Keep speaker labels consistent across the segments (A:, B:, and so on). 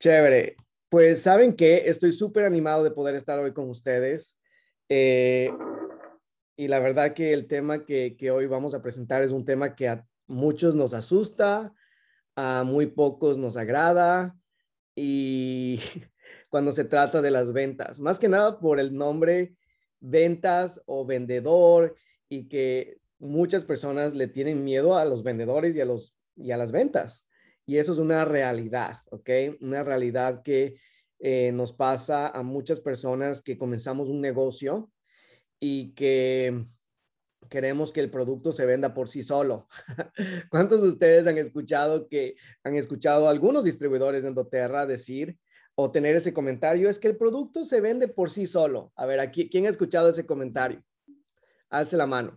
A: Chévere. Pues saben que estoy súper animado de poder estar hoy con ustedes. Eh, y la verdad que el tema que, hoy vamos a presentar es un tema que a muchos nos asusta, a muy pocos nos agrada y cuando se trata de las ventas, más que nada por el nombre ventas o vendedor y que muchas personas le tienen miedo a los vendedores y los, y a las ventas. Y eso es una realidad, ¿ok? Una realidad que eh, nos pasa a muchas personas que comenzamos un negocio y que queremos que el producto se venda por sí solo. ¿Cuántos de ustedes han escuchado que han escuchado algunos distribuidores de Endoterra decir o tener ese comentario es que el producto se vende por sí solo? A ver, aquí quién ha escuchado ese comentario. Alce la mano.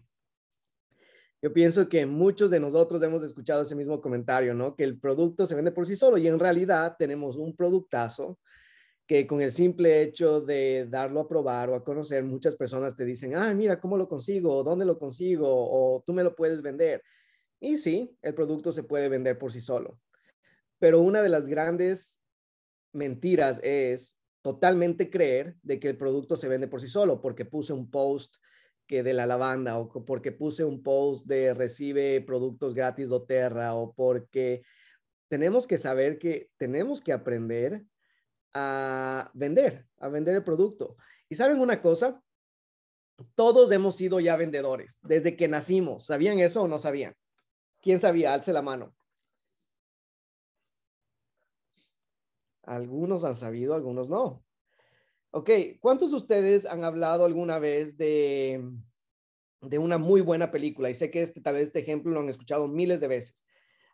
A: Yo pienso que muchos de nosotros hemos escuchado ese mismo comentario, ¿no? Que el producto se vende por sí solo y en realidad tenemos un productazo que con el simple hecho de darlo a probar o a conocer, muchas personas te dicen, ah, mira, ¿cómo lo consigo? ¿Dónde lo consigo? ¿O tú me lo puedes vender? Y sí, el producto se puede vender por sí solo. Pero una de las grandes mentiras es totalmente creer de que el producto se vende por sí solo, porque puse un post de la lavanda o porque puse un post de recibe productos gratis de Terra o porque tenemos que saber que tenemos que aprender a vender, a vender el producto. Y saben una cosa, todos hemos sido ya vendedores desde que nacimos. ¿Sabían eso o no sabían? ¿Quién sabía? Alce la mano. Algunos han sabido, algunos no. Ok, ¿cuántos de ustedes han hablado alguna vez de, de una muy buena película? Y sé que este, tal vez este ejemplo lo han escuchado miles de veces.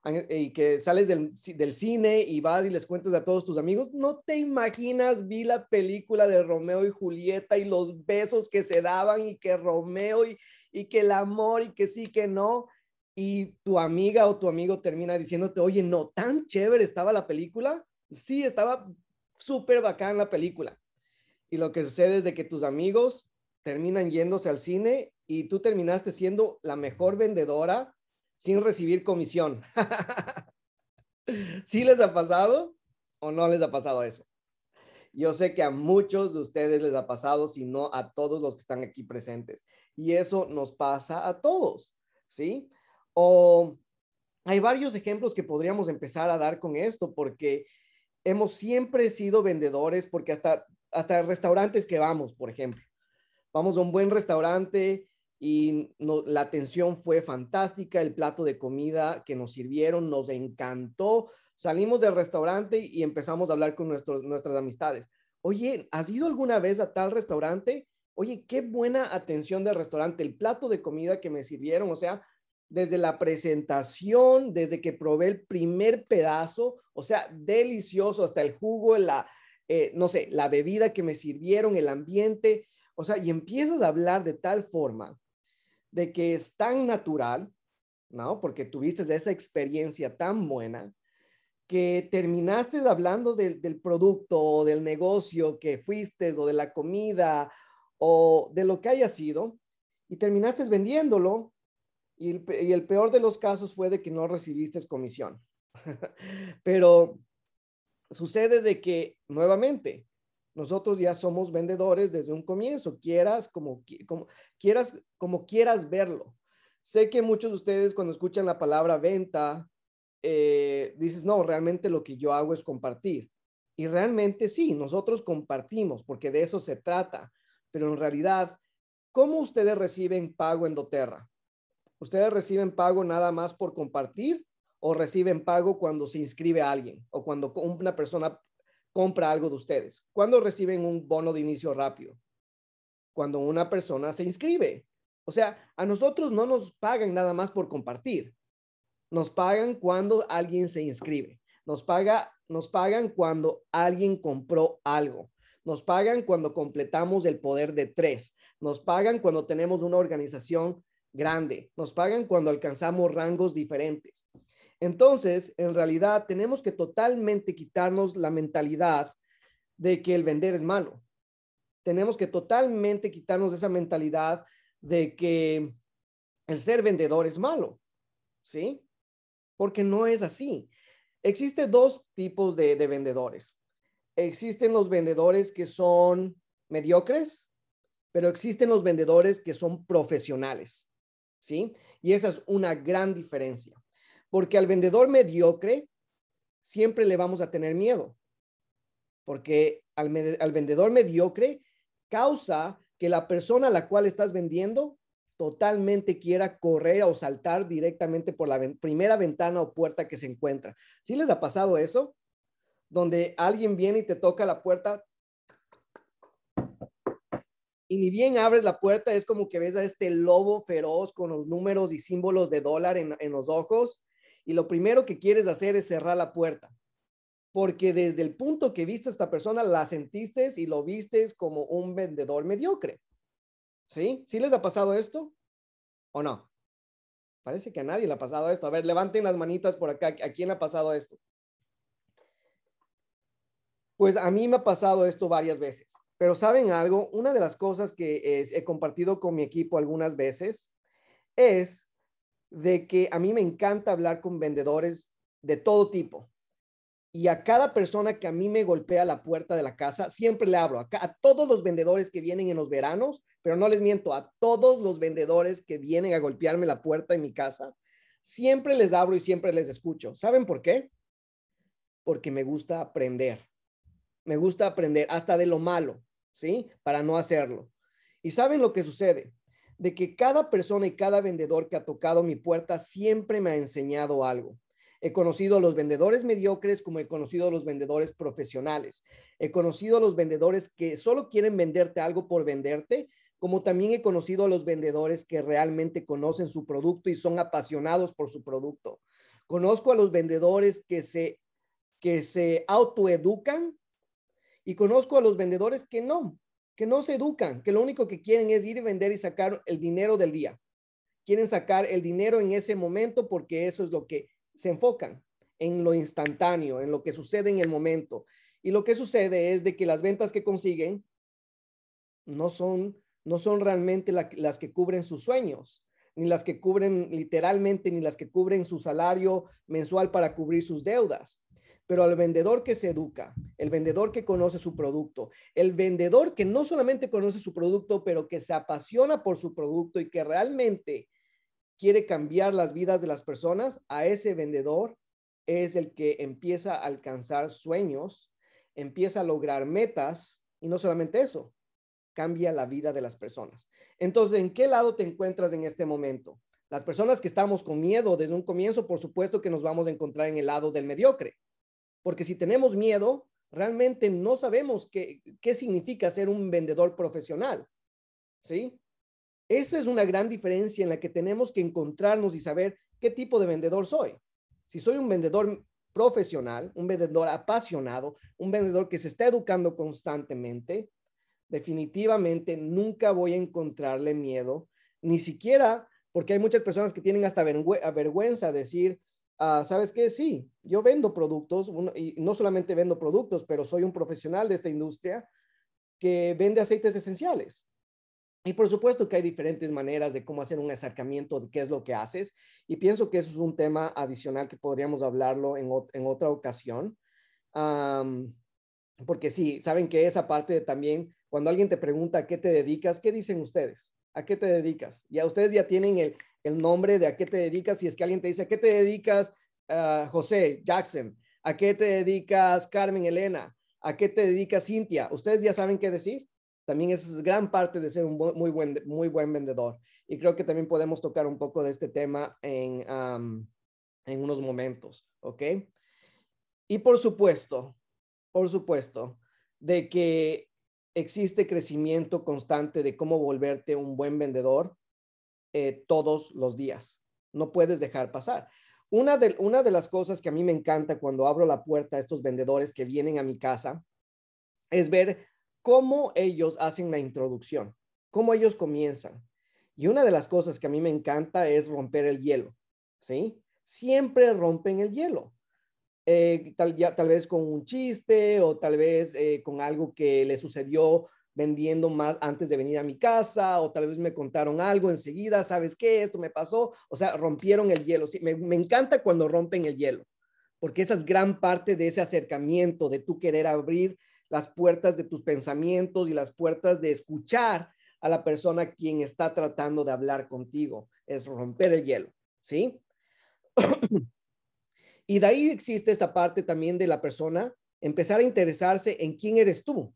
A: Eh, y que sales del, del cine y vas y les cuentas a todos tus amigos, no te imaginas, vi la película de Romeo y Julieta y los besos que se daban y que Romeo y, y que el amor y que sí, que no. Y tu amiga o tu amigo termina diciéndote, oye, no, tan chévere estaba la película. Sí, estaba súper bacán la película y lo que sucede es de que tus amigos terminan yéndose al cine y tú terminaste siendo la mejor vendedora sin recibir comisión. ¿Sí les ha pasado o no les ha pasado eso? Yo sé que a muchos de ustedes les ha pasado, si no a todos los que están aquí presentes. Y eso nos pasa a todos, ¿sí? O hay varios ejemplos que podríamos empezar a dar con esto, porque hemos siempre sido vendedores, porque hasta hasta restaurantes que vamos, por ejemplo. Vamos a un buen restaurante y la atención fue fantástica, el plato de comida que nos sirvieron nos encantó. Salimos del restaurante y empezamos a hablar con nuestros, nuestras amistades. Oye, ¿has ido alguna vez a tal restaurante? Oye, qué buena atención del restaurante, el plato de comida que me sirvieron, o sea, desde la presentación, desde que probé el primer pedazo, o sea, delicioso, hasta el jugo, la, eh, no sé, la bebida que me sirvieron, el ambiente, o sea, y empiezas a hablar de tal forma de que es tan natural, ¿no? Porque tuviste esa experiencia tan buena que terminaste hablando del producto o del negocio que fuiste o de la comida o de lo que haya sido y terminaste vendiéndolo y el, peor de los casos fue de que no recibiste comisión. Pero sucede de que, nuevamente, nosotros ya somos vendedores desde un comienzo, quieras como, como, quieras como quieras verlo. Sé que muchos de ustedes cuando escuchan la palabra venta, eh, dices, no, realmente lo que yo hago es compartir. Y realmente sí, nosotros compartimos, porque de eso se trata. Pero en realidad, ¿cómo ustedes reciben pago en doTERRA? ¿Ustedes reciben pago nada más por compartir o reciben pago cuando se inscribe alguien o cuando una persona compra algo de ustedes. ¿Cuándo reciben un bono de inicio rápido? Cuando una persona se inscribe. O sea, a nosotros no nos pagan nada más por compartir. Nos pagan cuando alguien se inscribe. Nos, paga, nos pagan cuando alguien compró algo. Nos pagan cuando completamos el poder de tres. Nos pagan cuando tenemos una organización grande. Nos pagan cuando alcanzamos rangos diferentes. Entonces, en realidad, tenemos que totalmente quitarnos la mentalidad de que el vender es malo. Tenemos que totalmente quitarnos esa mentalidad de que el ser vendedor es malo, ¿sí? Porque no es así. Existen dos tipos de, vendedores. Existen los vendedores que son mediocres, pero existen los vendedores que son profesionales, ¿sí? Y esa es una gran diferencia. Porque al vendedor mediocre siempre le vamos a tener miedo. Porque al, vendedor mediocre causa que la persona a la cual estás vendiendo totalmente quiera correr o saltar directamente por la primera ventana o puerta que se encuentra. ¿Sí les ha pasado eso? Donde alguien viene y te toca la puerta y ni bien abres la puerta es como que ves a este lobo feroz con los números y símbolos de dólar en los ojos y lo primero que quieres hacer es cerrar la puerta. Porque desde el punto que viste a esta persona, la sentiste y lo viste como un vendedor mediocre. ¿Sí? ¿Sí les ha pasado esto? ¿O no? Parece que a nadie le ha pasado esto. A ver, levanten las manitas por acá. ¿A quién le ha pasado esto? Pues a mí me ha pasado esto varias veces. Pero saben algo, una de las cosas que eh, he compartido con mi equipo algunas veces es de que a mí me encanta hablar con vendedores de todo tipo. Y a cada persona que a mí me golpea la puerta de la casa, siempre le hablo. A, todos los vendedores que vienen en los veranos, pero no les miento, a todos los vendedores que vienen a golpearme la puerta en mi casa, siempre les hablo y siempre les escucho. ¿Saben por qué? Porque me gusta aprender. Me gusta aprender hasta de lo malo, ¿sí? Para no hacerlo. ¿Y saben lo que sucede? de que cada persona y cada vendedor que ha tocado mi puerta siempre me ha enseñado algo. He conocido a los vendedores mediocres como he conocido a los vendedores profesionales. He conocido a los vendedores que solo quieren venderte algo por venderte, como también he conocido a los vendedores que realmente conocen su producto y son apasionados por su producto. Conozco a los vendedores que se, que se autoeducan y conozco a los vendedores que no, que no se educan, que lo único que quieren es ir y vender y sacar el dinero del día. Quieren sacar el dinero en ese momento porque eso es lo que se enfocan, en lo instantáneo, en lo que sucede en el momento. Y lo que sucede es de que las ventas que consiguen no son, no son realmente las que cubren sus sueños, ni las que cubren literalmente, ni las que cubren su salario mensual para cubrir sus deudas pero al vendedor que se educa, el vendedor que conoce su producto, el vendedor que no solamente conoce su producto, pero que se apasiona por su producto y que realmente quiere cambiar las vidas de las personas, a ese vendedor es el que empieza a alcanzar sueños, empieza a lograr metas y no solamente eso, cambia la vida de las personas. Entonces, ¿en qué lado te encuentras en este momento? Las personas que estamos con miedo desde un comienzo, por supuesto que nos vamos a encontrar en el lado del mediocre porque si tenemos miedo, realmente no sabemos qué, significa ser un vendedor profesional. ¿Sí? Esa es una gran diferencia en la que tenemos que encontrarnos y saber qué tipo de vendedor soy. Si soy un vendedor profesional, un vendedor apasionado, un vendedor que se está educando constantemente, definitivamente nunca voy a encontrarle miedo, ni siquiera porque hay muchas personas que tienen hasta vergüenza decir, Ah, ¿sabes qué? Sí, yo vendo productos y no solamente vendo productos, pero soy un profesional de esta industria que vende aceites esenciales. Y por supuesto que hay diferentes maneras de cómo hacer un acercamiento de qué es lo que haces. Y pienso que eso es un tema adicional que podríamos hablarlo en, otra ocasión. porque sí, saben que esa parte de también, cuando alguien te pregunta qué te dedicas, ¿qué dicen ustedes? ¿A qué te dedicas? Ya ustedes ya tienen el, el nombre de a qué te dedicas. Si es que alguien te dice, ¿a qué te dedicas, ah, José, Jackson? ¿A qué te dedicas, Carmen, Elena? ¿A qué te dedicas, Cintia? Ustedes ya saben qué decir. También es gran parte de ser un muy, buen, muy buen vendedor. Y creo que también podemos tocar un poco de este tema en, en unos momentos, ¿ok? Y por supuesto, por supuesto, de que existe crecimiento constante de cómo volverte un buen vendedor eh, todos los días. No puedes dejar pasar. Una de, las cosas que a mí me encanta cuando abro la puerta a estos vendedores que vienen a mi casa es ver cómo ellos hacen la introducción, cómo ellos comienzan. Y una de las cosas que a mí me encanta es romper el hielo, ¿sí? Siempre rompen el hielo. Eh, tal, ya, tal vez con un chiste o tal vez eh, con algo que le sucedió vendiendo más antes de venir a mi casa o tal vez me contaron algo enseguida, ¿sabes qué? Esto me pasó. O sea, rompieron el hielo. Sí, me, encanta cuando rompen el hielo, porque esa es gran parte de ese acercamiento, de tú querer abrir las puertas de tus pensamientos y las puertas de escuchar a la persona quien está tratando de hablar contigo. Es romper el hielo, ¿sí? y de ahí existe esta parte también de la persona empezar a interesarse en quién eres tú.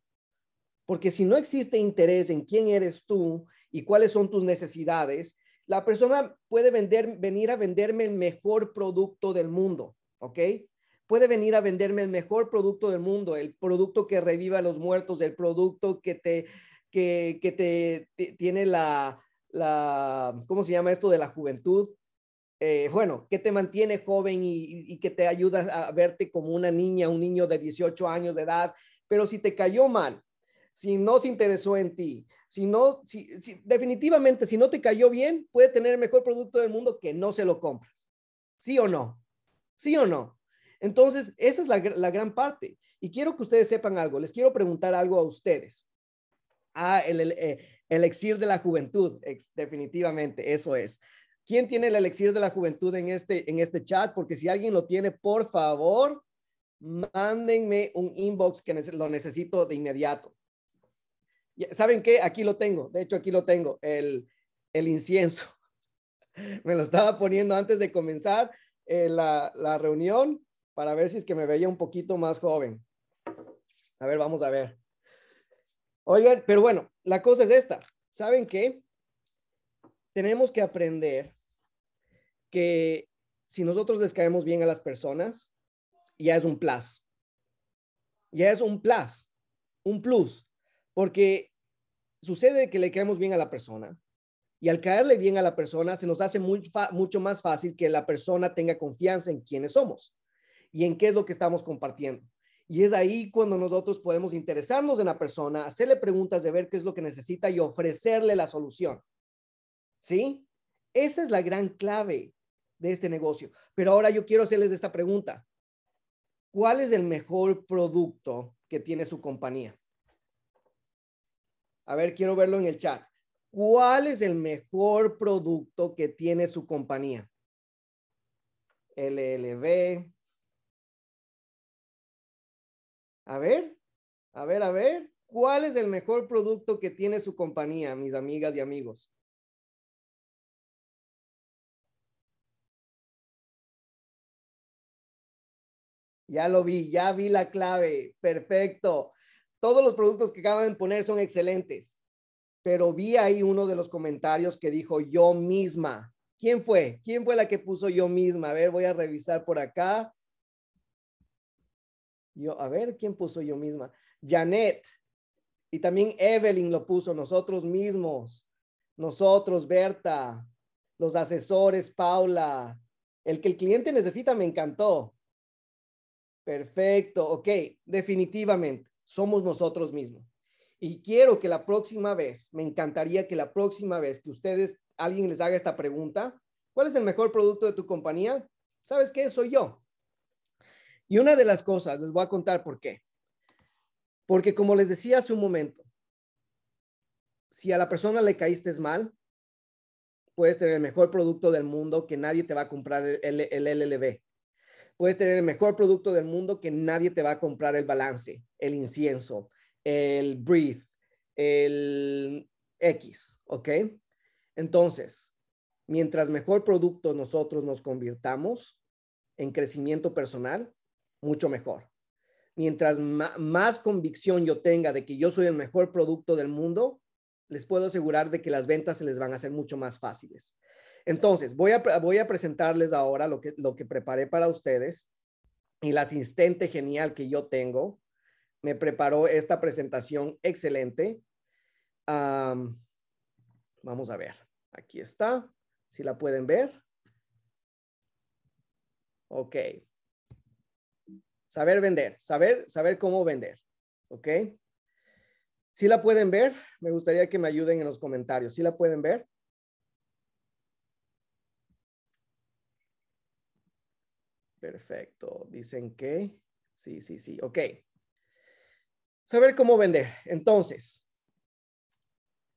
A: Porque si no existe interés en quién eres tú y cuáles son tus necesidades, la persona puede venir a venderme el mejor producto del mundo, ¿ok? Puede venir a venderme el mejor producto del mundo, el producto que reviva a los muertos, el producto que te, que, tiene la, la, ¿cómo se llama esto de la juventud? Eh, bueno, que te mantiene joven y, y que te ayuda a verte como una niña, un niño de 18 años de edad, pero si te cayó mal, si no se interesó en ti, si no, definitivamente si no te cayó bien, puede tener el mejor producto del mundo que no se lo compras. ¿Sí o no? ¿Sí o no? Entonces, esa es la, gran parte. Y quiero que ustedes sepan algo, les quiero preguntar algo a ustedes. Ah, el, el, eh, elixir de la juventud, definitivamente, eso es. ¿Quién tiene el elixir de la juventud en este, en este chat? Porque si alguien lo tiene, por favor, mándenme un inbox que lo necesito de inmediato. ¿Saben qué? Aquí lo tengo. De hecho, aquí lo tengo, el, incienso. Me lo estaba poniendo antes de comenzar eh, la, la reunión para ver si es que me veía un poquito más joven. A ver, vamos a ver. Oigan, pero bueno, la cosa es esta. ¿Saben qué? Tenemos que aprender que si nosotros les caemos bien a las personas, ya es un plus. Ya es un plus, un plus. Porque sucede que le caemos bien a la persona y al caerle bien a la persona se nos hace mucho más fácil que la persona tenga confianza en quiénes somos y en qué es lo que estamos compartiendo. Y es ahí cuando nosotros podemos interesarnos en la persona, hacerle preguntas de ver qué es lo que necesita y ofrecerle la solución. ¿Sí? Esa es la gran clave de este negocio. Pero ahora yo quiero hacerles esta pregunta. ¿Cuál es el mejor producto que tiene su compañía? A ver, quiero verlo en el chat. ¿Cuál es el mejor producto que tiene su compañía? LLV. A ver, a ver, a ver. ¿Cuál es el mejor producto que tiene su compañía, mis amigas y amigos? Ya lo vi, ya vi la clave. Perfecto todos los productos que acaban de poner son excelentes, pero vi ahí uno de los comentarios que dijo yo misma. ¿Quién fue? ¿Quién fue la que puso yo misma? A ver, voy a revisar por acá. Yo, a ver, ¿quién puso yo misma? Janet. Y también Evelyn lo puso, nosotros mismos. Nosotros, Berta, los asesores, Paula. El que el cliente necesita me encantó. Perfecto, ok, definitivamente somos nosotros mismos. Y quiero que la próxima vez, me encantaría que la próxima vez que ustedes, alguien les haga esta pregunta, ¿cuál es el mejor producto de tu compañía? ¿Sabes qué? Soy yo. Y una de las cosas, les voy a contar por qué. Porque como les decía hace un momento, si a la persona le caíste mal, puedes tener el mejor producto del mundo que nadie te va a comprar el, el, LLB. Puedes tener el mejor producto del mundo que nadie te va a comprar el balance, el incienso, el breathe, el X, ¿ok? Entonces, mientras mejor producto nosotros nos convirtamos en crecimiento personal, mucho mejor. Mientras más convicción yo tenga de que yo soy el mejor producto del mundo, les puedo asegurar de que las ventas se les van a hacer mucho más fáciles. Entonces, voy a, voy a presentarles ahora lo que, lo que preparé para ustedes y la asistente genial que yo tengo me preparó esta presentación excelente. vamos a ver, aquí está, si la pueden ver. Ok. Saber vender, saber, saber cómo vender. Ok. Si la pueden ver, me gustaría que me ayuden en los comentarios. Si la pueden ver. Perfecto. Dicen que. Sí, sí, sí. Ok. Saber cómo vender. Entonces,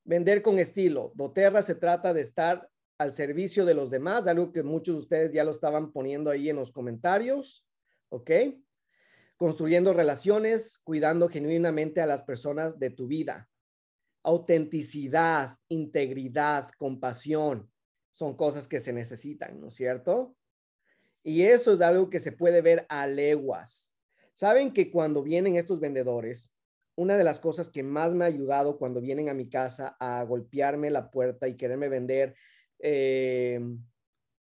A: vender con estilo. Doterra se trata de estar al servicio de los demás, algo que muchos de ustedes ya lo estaban poniendo ahí en los comentarios. Ok. Construyendo relaciones, cuidando genuinamente a las personas de tu vida. Autenticidad, integridad, compasión son cosas que se necesitan, ¿no es cierto? Y eso es algo que se puede ver a leguas. Saben que cuando vienen estos vendedores, una de las cosas que más me ha ayudado cuando vienen a mi casa a golpearme la puerta y quererme vender, eh,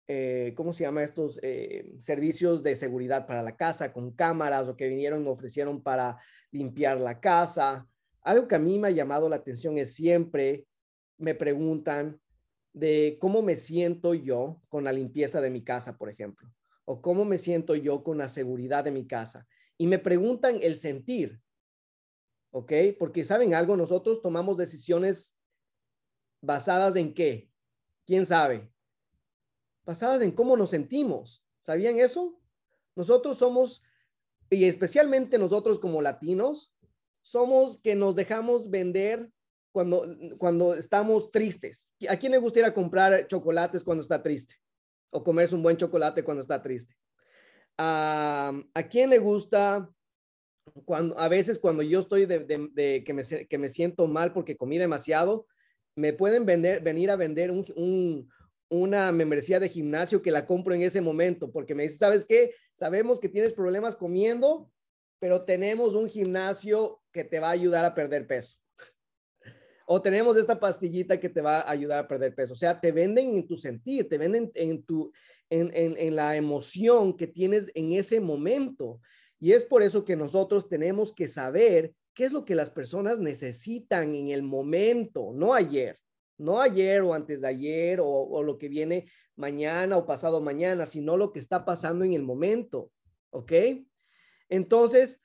A: eh, ¿cómo se llama estos eh, servicios de seguridad para la casa con cámaras o que vinieron y ofrecieron para limpiar la casa? Algo que a mí me ha llamado la atención es siempre me preguntan de cómo me siento yo con la limpieza de mi casa, por ejemplo o cómo me siento yo con la seguridad de mi casa. Y me preguntan el sentir, ¿ok? Porque saben algo, nosotros tomamos decisiones basadas en qué, quién sabe, basadas en cómo nos sentimos. ¿Sabían eso? Nosotros somos, y especialmente nosotros como latinos, somos que nos dejamos vender cuando, cuando estamos tristes. ¿A quién le gustaría comprar chocolates cuando está triste? o comerse un buen chocolate cuando está triste. ¿A quién le gusta? Cuando, a veces cuando yo estoy de, que, me, que, me, siento mal porque comí demasiado, me pueden vender, venir a vender una membresía de gimnasio que la compro en ese momento porque me dice, ¿sabes qué? Sabemos que tienes problemas comiendo, pero tenemos un gimnasio que te va a ayudar a perder peso o tenemos esta pastillita que te va a ayudar a perder peso. O sea, te venden en tu sentir, te venden en, tu, en, la emoción que tienes en ese momento. Y es por eso que nosotros tenemos que saber qué es lo que las personas necesitan en el momento, no ayer, no ayer o antes de ayer o, o lo que viene mañana o pasado mañana, sino lo que está pasando en el momento. ¿Ok? Entonces,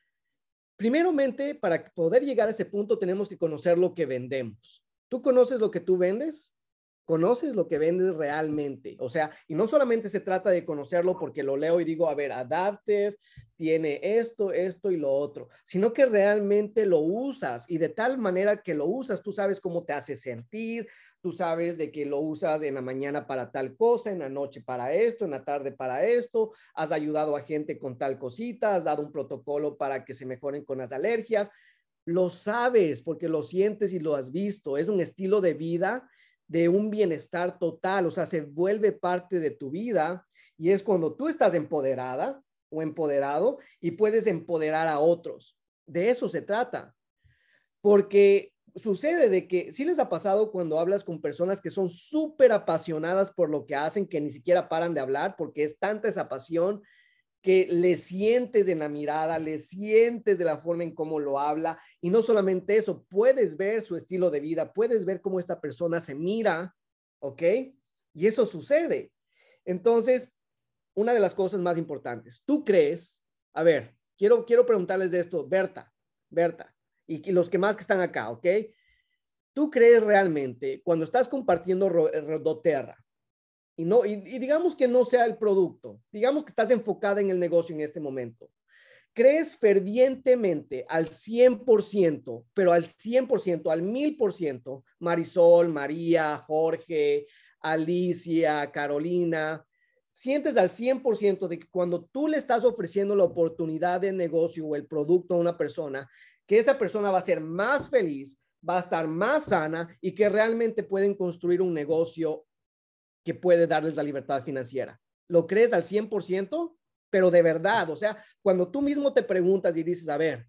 A: Primeramente, para poder llegar a ese punto tenemos que conocer lo que vendemos. ¿Tú conoces lo que tú vendes? conoces lo que vendes realmente. O sea, y no solamente se trata de conocerlo porque lo leo y digo, a ver, Adaptive tiene esto, esto y lo otro, sino que realmente lo usas y de tal manera que lo usas, tú sabes cómo te hace sentir, tú sabes de que lo usas en la mañana para tal cosa, en la noche para esto, en la tarde para esto, has ayudado a gente con tal cosita, has dado un protocolo para que se mejoren con las alergias. Lo sabes porque lo sientes y lo has visto. Es un estilo de vida de un bienestar total, o sea, se vuelve parte de tu vida y es cuando tú estás empoderada o empoderado y puedes empoderar a otros. De eso se trata. Porque sucede de que si les ha pasado cuando hablas con personas que son súper apasionadas por lo que hacen, que ni siquiera paran de hablar porque es tanta esa pasión que le sientes en la mirada, le sientes de la forma en cómo lo habla. Y no solamente eso, puedes ver su estilo de vida, puedes ver cómo esta persona se mira, ¿ok? Y eso sucede. Entonces, una de las cosas más importantes, tú crees, a ver, quiero, quiero preguntarles de esto, Berta, Berta, y los que más que están acá, ¿ok? ¿Tú crees realmente cuando estás compartiendo Rodoterra, eh, y, no, digamos que no sea el producto, digamos que estás enfocada en el negocio en este momento. Crees fervientemente al 100%, pero al 100%, al 1000%, Marisol, María, Jorge, Alicia, Carolina, sientes al 100% de que cuando tú le estás ofreciendo la oportunidad de negocio o el producto a una persona, que esa persona va a ser más feliz, va a estar más sana y que realmente pueden construir un negocio que puede darles la libertad financiera. ¿Lo crees al 100%? Pero de verdad, o sea, cuando tú mismo te preguntas y dices, a ver,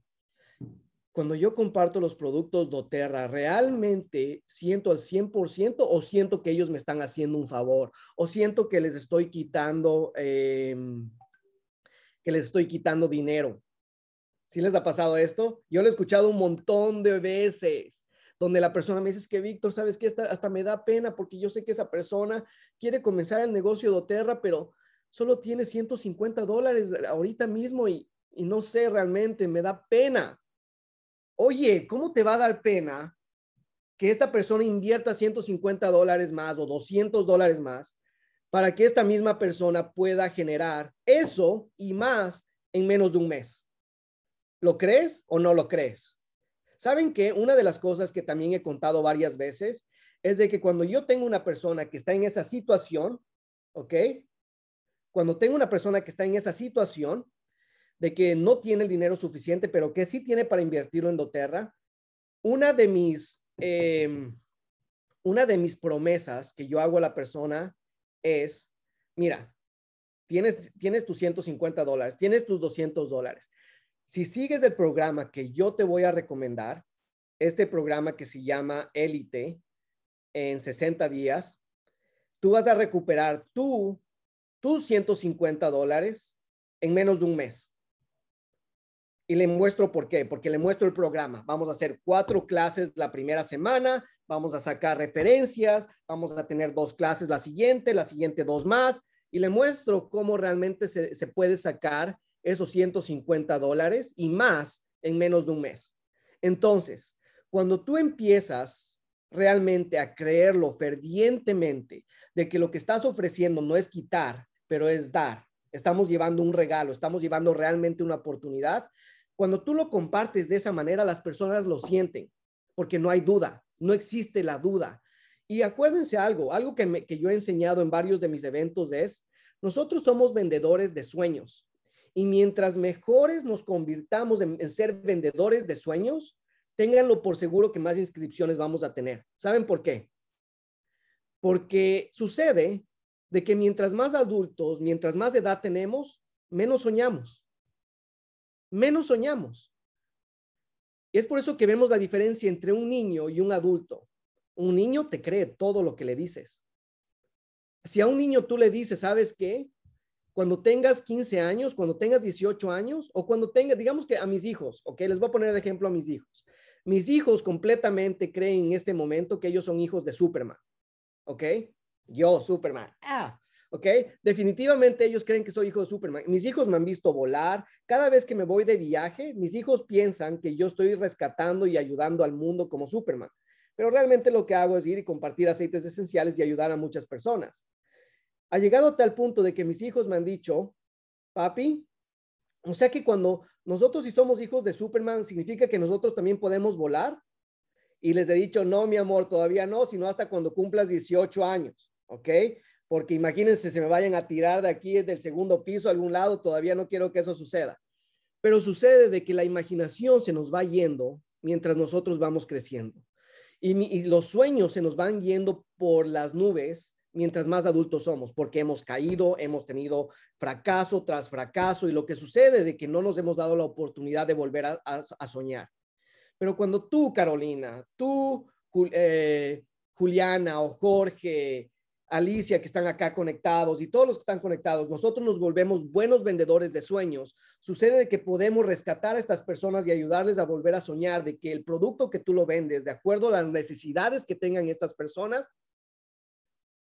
A: cuando yo comparto los productos doTERRA, ¿realmente siento al 100% o siento que ellos me están haciendo un favor? ¿O siento que les estoy quitando, em, que les estoy quitando dinero? ¿Sí les ha pasado esto? Yo lo he escuchado un montón de veces donde la persona me dice, es que Víctor, ¿sabes qué? Hasta, hasta me da pena porque yo sé que esa persona quiere comenzar el negocio de Oterra, pero solo tiene 150 dólares ahorita mismo y, y no sé realmente, me da pena. Oye, ¿cómo te va a dar pena que esta persona invierta 150 dólares más o 200 dólares más para que esta misma persona pueda generar eso y más en menos de un mes? ¿Lo crees o no lo crees? ¿Saben que Una de las cosas que también he contado varias veces es de que cuando yo tengo una persona que está en esa situación, ¿ok? Cuando tengo una persona que está en esa situación de que no tiene el dinero suficiente, pero que sí tiene para invertirlo en doTERRA, una de mis, em, una de mis promesas que yo hago a la persona es, mira, tienes, tienes tus 150 dólares, tienes tus 200 dólares, si sigues el programa que yo te voy a recomendar, este programa que se llama Élite en 60 días, tú vas a recuperar tú, tus 150 dólares en menos de un mes. Y le muestro por qué, porque le muestro el programa. Vamos a hacer cuatro clases la primera semana, vamos a sacar referencias, vamos a tener dos clases la siguiente, la siguiente dos más, y le muestro cómo realmente se, se puede sacar esos 150 dólares y más en menos de un mes. Entonces, cuando tú empiezas realmente a creerlo fervientemente de que lo que estás ofreciendo no es quitar, pero es dar, estamos llevando un regalo, estamos llevando realmente una oportunidad, cuando tú lo compartes de esa manera, las personas lo sienten, porque no hay duda, no existe la duda. Y acuérdense algo, algo que, que yo he enseñado en varios de mis eventos es, nosotros somos vendedores de sueños, y mientras mejores nos convirtamos en, ser vendedores de sueños, ténganlo por seguro que más inscripciones vamos a tener. ¿Saben por qué? Porque sucede de que mientras más adultos, mientras más edad tenemos, menos soñamos. Menos soñamos. Y es por eso que vemos la diferencia entre un niño y un adulto. Un niño te cree todo lo que le dices. Si a un niño tú le dices, ¿sabes qué? cuando tengas 15 años, cuando tengas 18 años o cuando tengas, digamos que a mis hijos, ok, les voy a poner de ejemplo a mis hijos. Mis hijos completamente creen en este momento que ellos son hijos de Superman, ok, yo, Superman, ah, ¿ok? Definitivamente ellos creen que soy hijo de Superman. Mis hijos me han visto volar. Cada vez que me voy de viaje, mis hijos piensan que yo estoy rescatando y ayudando al mundo como Superman. Pero realmente lo que hago es ir y compartir aceites esenciales y ayudar a muchas personas ha llegado a tal punto de que mis hijos me han dicho, papi, o sea que cuando nosotros si somos hijos de Superman, significa que nosotros también podemos volar. Y les he dicho, no, mi amor, todavía no, sino hasta cuando cumplas 18 años, ¿ok? Porque imagínense, se me vayan a tirar de aquí del segundo piso a algún lado, todavía no quiero que eso suceda. Pero sucede de que la imaginación se nos va yendo mientras nosotros vamos creciendo. y los sueños se nos van yendo por las nubes mientras más adultos somos, porque hemos caído, hemos tenido fracaso tras fracaso y lo que sucede de que no nos hemos dado la oportunidad de volver a, soñar. Pero cuando tú, Carolina, tú, eh, Juliana o Jorge, Alicia, que están acá conectados y todos los que están conectados, nosotros nos volvemos buenos vendedores de sueños. Sucede de que podemos rescatar a estas personas y ayudarles a volver a soñar, de que el producto que tú lo vendes, de acuerdo a las necesidades que tengan estas personas,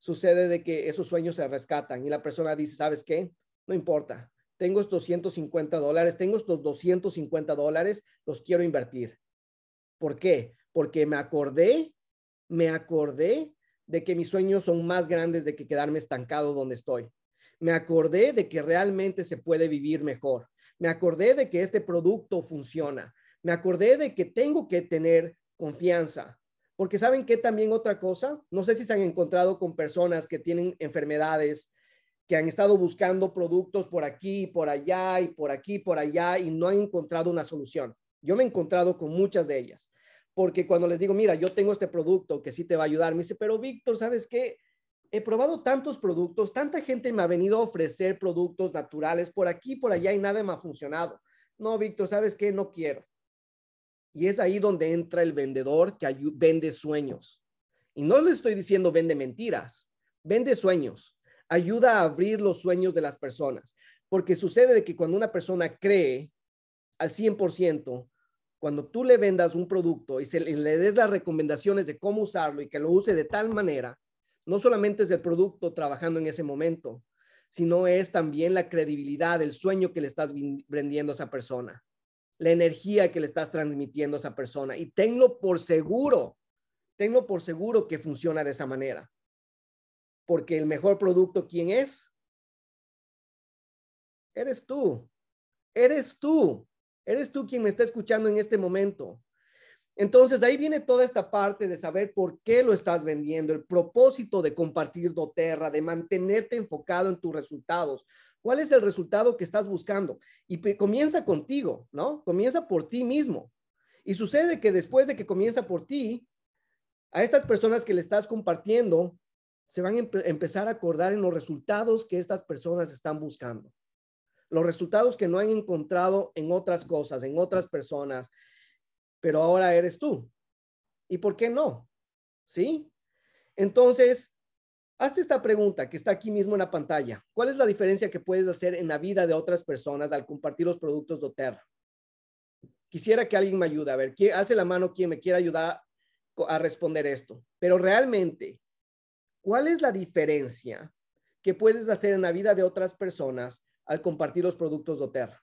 A: sucede de que esos sueños se rescatan y la persona dice, ¿sabes qué? No importa, tengo estos 150 dólares, tengo estos 250 dólares, los quiero invertir. ¿Por qué? Porque me acordé, me acordé de que mis sueños son más grandes de que quedarme estancado donde estoy. Me acordé de que realmente se puede vivir mejor. Me acordé de que este producto funciona. Me acordé de que tengo que tener confianza. Porque saben que también otra cosa, no sé si se han encontrado con personas que tienen enfermedades, que han estado buscando productos por aquí, y por allá y por aquí, por allá y no han encontrado una solución. Yo me he encontrado con muchas de ellas, porque cuando les digo, mira, yo tengo este producto que sí te va a ayudar, me dice, pero Víctor, ¿sabes qué? He probado tantos productos, tanta gente me ha venido a ofrecer productos naturales por aquí, por allá y nada me ha funcionado. No, Víctor, ¿sabes qué? No quiero. Y es ahí donde entra el vendedor que vende sueños. Y no le estoy diciendo vende mentiras, vende sueños. Ayuda a abrir los sueños de las personas. Porque sucede que cuando una persona cree al 100%, cuando tú le vendas un producto y, se, le des las recomendaciones de cómo usarlo y que lo use de tal manera, no solamente es el producto trabajando en ese momento, sino es también la credibilidad, del sueño que le estás vendiendo a esa persona la energía que le estás transmitiendo a esa persona. Y tenlo por seguro, tenlo por seguro que funciona de esa manera. Porque el mejor producto, ¿quién es? Eres tú. Eres tú. Eres tú quien me está escuchando en este momento. Entonces ahí viene toda esta parte de saber por qué lo estás vendiendo, el propósito de compartir doTERRA, de mantenerte enfocado en tus resultados, ¿Cuál es el resultado que estás buscando? Y comienza contigo, ¿no? Comienza por ti mismo. Y sucede que después de que comienza por ti, a estas personas que le estás compartiendo, se van a empezar a acordar en los resultados que estas personas están buscando. Los resultados que no han encontrado en otras cosas, en otras personas, pero ahora eres tú. ¿Y por qué no? ¿Sí? Entonces, Hazte esta pregunta que está aquí mismo en la pantalla. ¿Cuál es la diferencia que puedes hacer en la vida de otras personas al compartir los productos de Oterra? Quisiera que alguien me ayude. A ver, ¿quién, hace la mano quien me quiera ayudar a responder esto. Pero realmente, ¿cuál es la diferencia que puedes hacer en la vida de otras personas al compartir los productos de Oterra?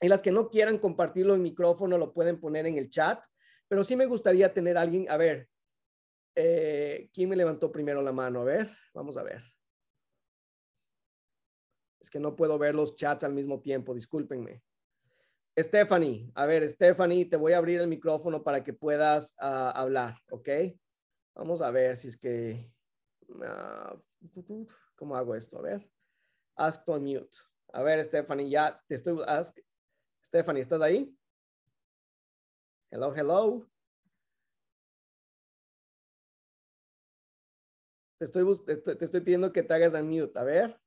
A: Y las que no quieran compartirlo en micrófono lo pueden poner en el chat, pero sí me gustaría tener alguien, a ver, eh, ¿Quién me levantó primero la mano? A ver, vamos a ver. Es que no puedo ver los chats al mismo tiempo, discúlpenme. Stephanie, a ver, Stephanie, te voy a abrir el micrófono para que puedas ah, hablar, ¿ok? Vamos a ver si es que... Ah, ¿Cómo hago esto? A ver. Ask to unmute. A ver, Stephanie, ya te estoy... Ask. Stephanie, ¿estás ahí? Hello, hello. Te estoy, pidiendo que te hagas mute, A ver.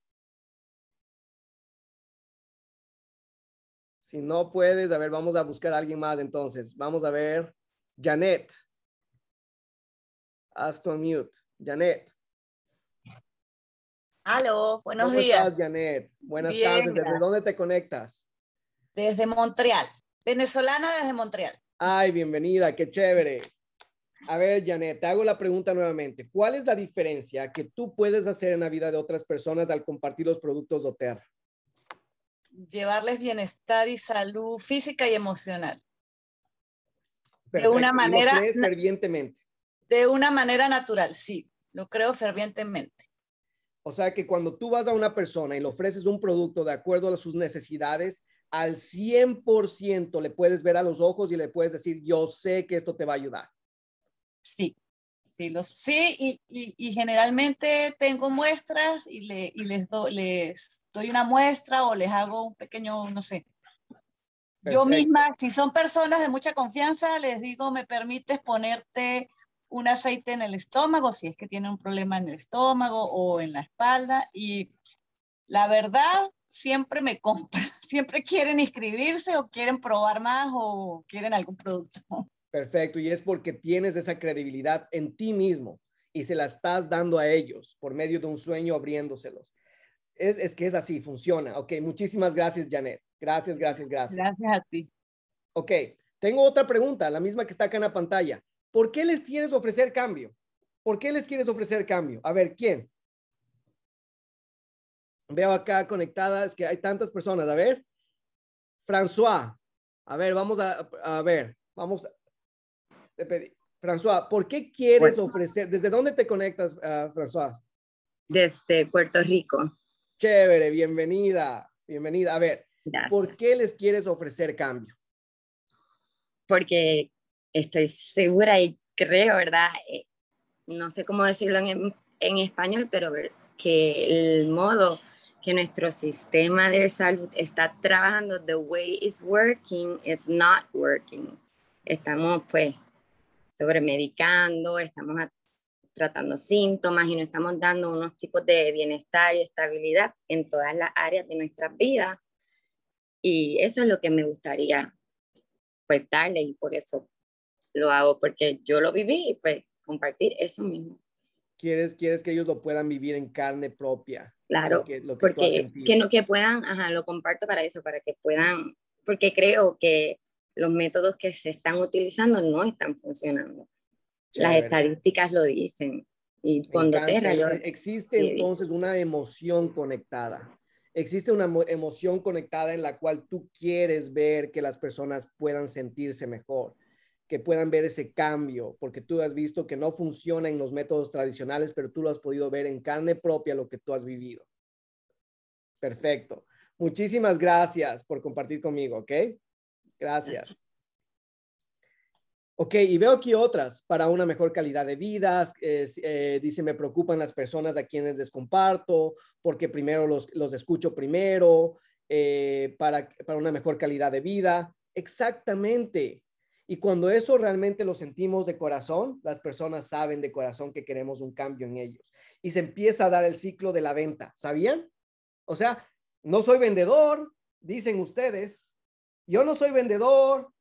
A: Si no puedes, a ver, vamos a buscar a alguien más entonces. Vamos a ver. Janet. Haz tu unmute. Janet.
B: Aló, buenos días.
A: Janet? Buenas tardes. ¿Desde dónde te conectas? Desde Montreal.
B: Venezolana desde Montreal.
A: Ay, bienvenida, qué chévere. A ver, Janet, te hago la pregunta nuevamente. ¿Cuál es la diferencia que tú puedes hacer en la vida de otras personas al compartir los productos doTERRA?
B: Llevarles bienestar y salud física y emocional.
A: De una manera. Lo crees fervientemente.
B: De una manera natural, sí. Lo creo fervientemente.
A: O sea que cuando tú vas a una persona y le ofreces un producto de acuerdo a sus necesidades, al 100% le puedes ver a los ojos y le puedes decir, yo sé que esto te va a ayudar. Sí,
B: sí, los, sí y, y, generalmente tengo muestras y, le, y les, do, les doy una muestra o les hago un pequeño, no sé. Yo misma, si son personas de mucha confianza, les digo, me permites ponerte un aceite en el estómago, si es que tiene un problema en el estómago o en la espalda. Y la verdad, siempre me compran, siempre quieren inscribirse o quieren probar más o quieren algún producto.
A: Perfecto, y es porque tienes esa credibilidad en ti mismo y se la estás dando a ellos por medio de un sueño abriéndoselos. Es, es que es así, funciona. Ok, muchísimas gracias, Janet. Gracias, gracias, gracias. Gracias a ti. Ok, tengo otra pregunta, la misma que está acá en la pantalla. ¿Por qué les quieres ofrecer cambio? ¿Por qué les quieres ofrecer cambio? A ver, ¿quién? Veo acá conectadas que hay tantas personas. A ver, François. A ver, vamos a, a ver, vamos ¿por qué quieres ofrecer? ¿Desde dónde te conectas, ah, François? Desde Puerto Rico. Chévere, bienvenida, bienvenida. A ver, ¿por qué les quieres ofrecer cambio? Porque estoy segura y creo, ¿verdad?
B: Eh, no sé cómo decirlo en, en español, pero que el
C: modo que nuestro sistema de salud está trabajando, the way it's working, it's not
B: working.
C: Estamos pues medicando, estamos tratando síntomas y nos estamos dando unos tipos de bienestar y
B: estabilidad en todas las áreas de nuestras vidas. Y eso es lo que me gustaría
A: pues darle y por eso lo hago, porque yo lo viví y pues compartir eso mismo. Quieres, quieres que ellos lo puedan vivir en carne propia. Claro, lo que, porque que, no,
C: que puedan, ajá, lo comparto para eso, para que puedan, porque creo
B: que los métodos que se están utilizando no están funcionando. Las estadísticas lo dicen. Y cuando eh, te Existe entonces
A: una emoción conectada. Existe una emoción conectada en la cual tú quieres ver que las personas puedan sentirse mejor, que puedan ver ese cambio, porque tú has visto que no funciona en los métodos tradicionales, pero tú lo has podido ver en carne propia lo que tú has vivido. Perfecto. Muchísimas gracias por compartir conmigo, ¿ok? Gracias. Ok, y veo aquí otras para una mejor calidad de vida. Eh, eh, dice, me preocupan las personas a quienes les comparto, porque primero los, los escucho primero, eh, para, para una mejor calidad de vida. Exactamente. Y cuando eso realmente lo sentimos de corazón, las personas saben de corazón que queremos un cambio en ellos. Y se empieza a dar el ciclo de la venta. ¿Sabían? O sea, no soy vendedor, dicen ustedes, yo no soy vendedor,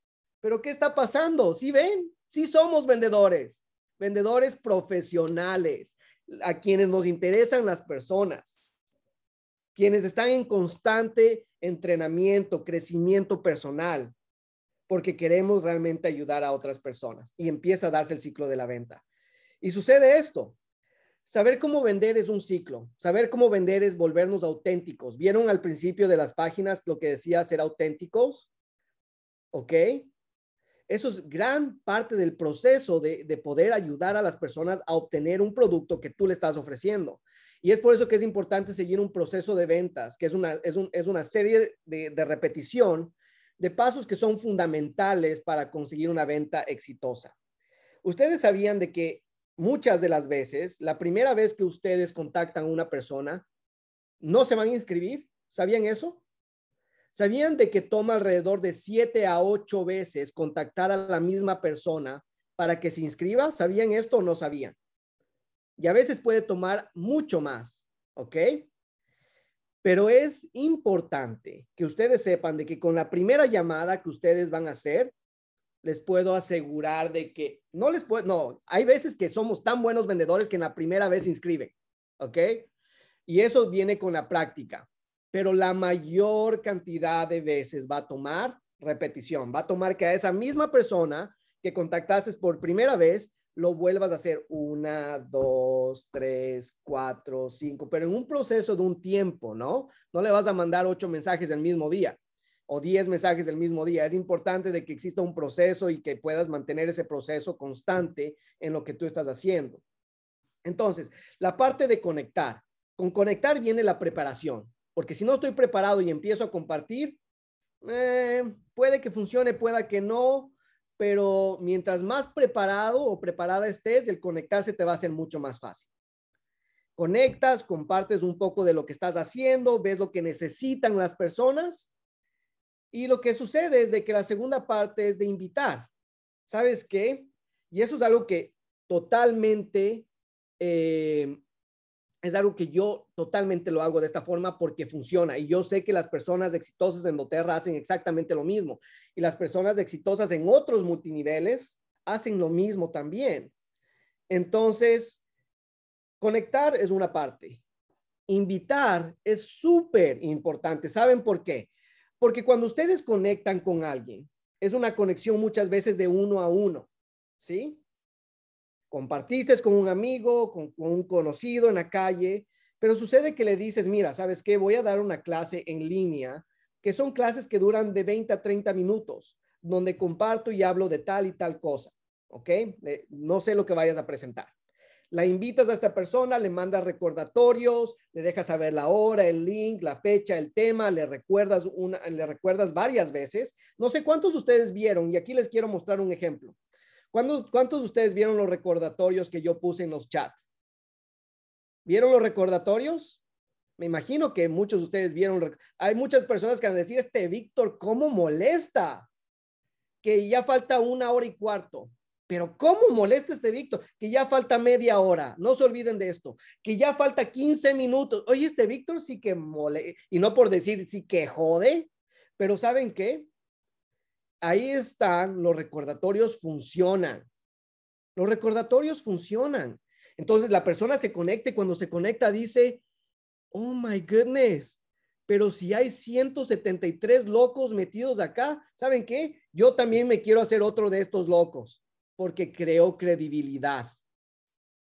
A: pero ¿qué está pasando? ¿Sí ven? Sí somos vendedores, vendedores profesionales, a quienes nos interesan las personas, quienes están en constante entrenamiento, crecimiento personal, porque queremos realmente ayudar a otras personas. Y empieza a darse el ciclo de la venta. Y sucede esto. Saber cómo vender es un ciclo. Saber cómo vender es volvernos auténticos. ¿Vieron al principio de las páginas lo que decía ser auténticos? ¿ok? Eso es gran parte del proceso de, poder ayudar a las personas a obtener un producto que tú le estás ofreciendo. Y es por eso que es importante seguir un proceso de ventas, que es una, serie de, de repetición de pasos que son fundamentales para conseguir una venta exitosa. Ustedes sabían de que muchas de las veces, la primera vez que ustedes contactan a una persona, no se van a inscribir. ¿Sabían eso? ¿Sabían de que toma alrededor de siete a 8 veces contactar a la misma persona para que se inscriba? ¿Sabían esto o no sabían? Y a veces puede tomar mucho más, ¿ok? Pero es importante que ustedes sepan de que con la primera llamada que ustedes van a hacer, les puedo asegurar de que no les puedo, no, hay veces que somos tan buenos vendedores que en la primera vez se inscriben, ¿ok? Y eso viene con la práctica pero la mayor cantidad de veces va a tomar repetición, va a tomar que a esa misma persona que contactaste por primera vez, lo vuelvas a hacer una, dos, tres, cuatro, cinco, pero en un proceso de un tiempo, ¿no? No le vas a mandar ocho mensajes el mismo día o diez mensajes el mismo día. Es importante de que exista un proceso y que puedas mantener ese proceso constante en lo que tú estás haciendo. Entonces, la parte de conectar. Con conectar viene la preparación. Porque si no estoy preparado y empiezo a compartir, eh, puede que funcione, pueda que no, pero mientras más preparado o preparada estés, el conectarse te va a ser mucho más fácil. Conectas, compartes un poco de lo que estás haciendo, ves lo que necesitan las personas y lo que sucede es de que la segunda parte es de invitar. ¿Sabes qué? Y eso es algo que totalmente eh, es algo que yo totalmente lo hago de esta forma porque funciona y yo sé que las personas exitosas en doTERRA hacen exactamente lo mismo y las personas exitosas en otros multiniveles hacen lo mismo también. Entonces, conectar es una parte. Invitar es súper importante. ¿Saben por qué? Porque cuando ustedes conectan con alguien, es una conexión muchas veces de uno a uno, ¿sí? compartiste con un amigo, con, un conocido en la calle, pero sucede que le dices, mira, ¿sabes qué? Voy a dar una clase en línea, que son clases que duran de 20 a 30 minutos, donde comparto y hablo de tal y tal cosa, ¿ok? Eh, no sé lo que vayas a presentar. La invitas a esta persona, le mandas recordatorios, le dejas saber la hora, el link, la fecha, el tema, le recuerdas, una, le recuerdas varias veces. No sé cuántos de ustedes vieron y aquí les quiero mostrar un ejemplo. ¿Cuántos de ustedes vieron los recordatorios que yo puse en los chats? ¿Vieron los recordatorios? Me imagino que muchos de ustedes vieron. Hay muchas personas que han decir, este Víctor, ¿cómo molesta? Que ya falta una hora y cuarto. Pero ¿cómo molesta este Víctor? Que ya falta media hora. No se olviden de esto. Que ya falta 15 minutos. Oye, este Víctor sí que mole. Y no por decir sí que jode. Pero ¿saben qué? ahí están, los recordatorios funcionan. Los recordatorios funcionan. Entonces la persona se conecta cuando se conecta dice, oh my goodness, pero si hay 173 locos metidos acá, ¿saben qué? Yo también me quiero hacer otro de estos locos porque creo credibilidad.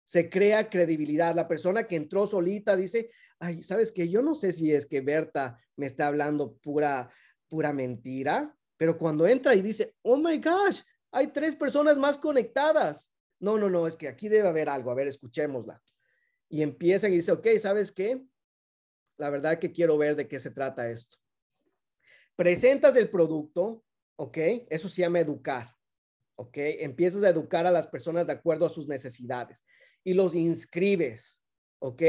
A: Se crea credibilidad. La persona que entró solita dice, ay, ¿sabes qué? Yo no sé si es que Berta me está hablando pura, pura mentira pero cuando entra y dice, oh my gosh, hay tres personas más conectadas. No, no, no, es que aquí debe haber algo. A ver, escuchémosla. Y empiezan y dice, ok, ¿sabes qué? La verdad que quiero ver de qué se trata esto. Presentas el producto, ok, eso se llama educar, ok, empiezas a educar a las personas de acuerdo a sus necesidades y los inscribes, ok.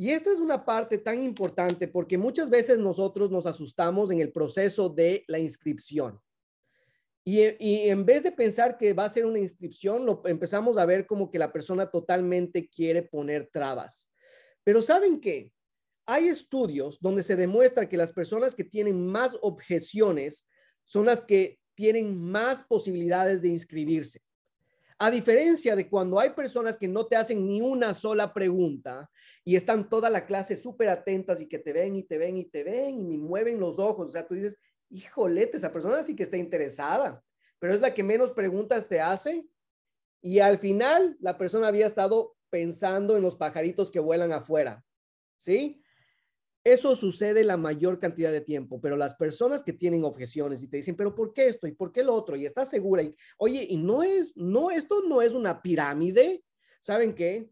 A: Y esta es una parte tan importante porque muchas veces nosotros nos asustamos en el proceso de la inscripción. Y, en vez de pensar que va a ser una inscripción, lo empezamos a ver como que la persona totalmente quiere poner trabas. Pero ¿saben qué? Hay estudios donde se demuestra que las personas que tienen más objeciones son las que tienen más posibilidades de inscribirse. A diferencia de cuando hay personas que no te hacen ni una sola pregunta y están toda la clase súper atentas y que te ven y te ven y te ven y ni mueven los ojos. O sea, tú dices, híjolete, esa persona sí que está interesada, pero es la que menos preguntas te hace. Y al final, la persona había estado pensando en los pajaritos que vuelan afuera. ¿Sí? Eso sucede la mayor cantidad de tiempo, pero las personas que tienen objeciones y te dicen, pero ¿por qué esto y por qué lo otro? Y estás segura y, oye, y no es, no, esto no es una pirámide. ¿Saben qué?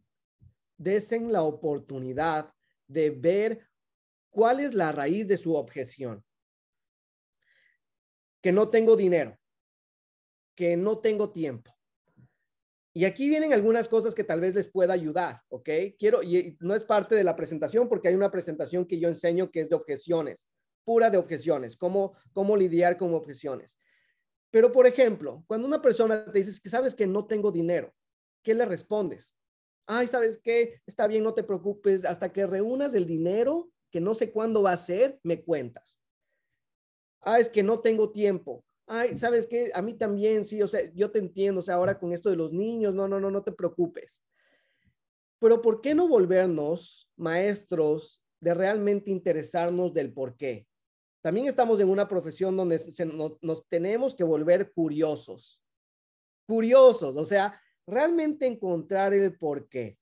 A: Desen la oportunidad de ver cuál es la raíz de su objeción. Que no tengo dinero, que no tengo tiempo, y aquí vienen algunas cosas que tal vez les pueda ayudar, ¿ok? Quiero, y no es parte de la presentación porque hay una presentación que yo enseño que es de objeciones, pura de objeciones, cómo, cómo lidiar con objeciones. Pero, por ejemplo, cuando una persona te dice que sabes que no tengo dinero, ¿qué le respondes? Ay, ¿sabes qué? Está bien, no te preocupes, hasta que reúnas el dinero, que no sé cuándo va a ser, me cuentas. Ah, es que no tengo tiempo ay, ¿sabes qué? A mí también, sí, o sea, yo te entiendo, o sea, ahora con esto de los niños, no, no, no, no te preocupes. Pero ¿por qué no volvernos maestros de realmente interesarnos del por qué? También estamos en una profesión donde nos tenemos que volver curiosos. Curiosos, o sea, realmente encontrar el por qué.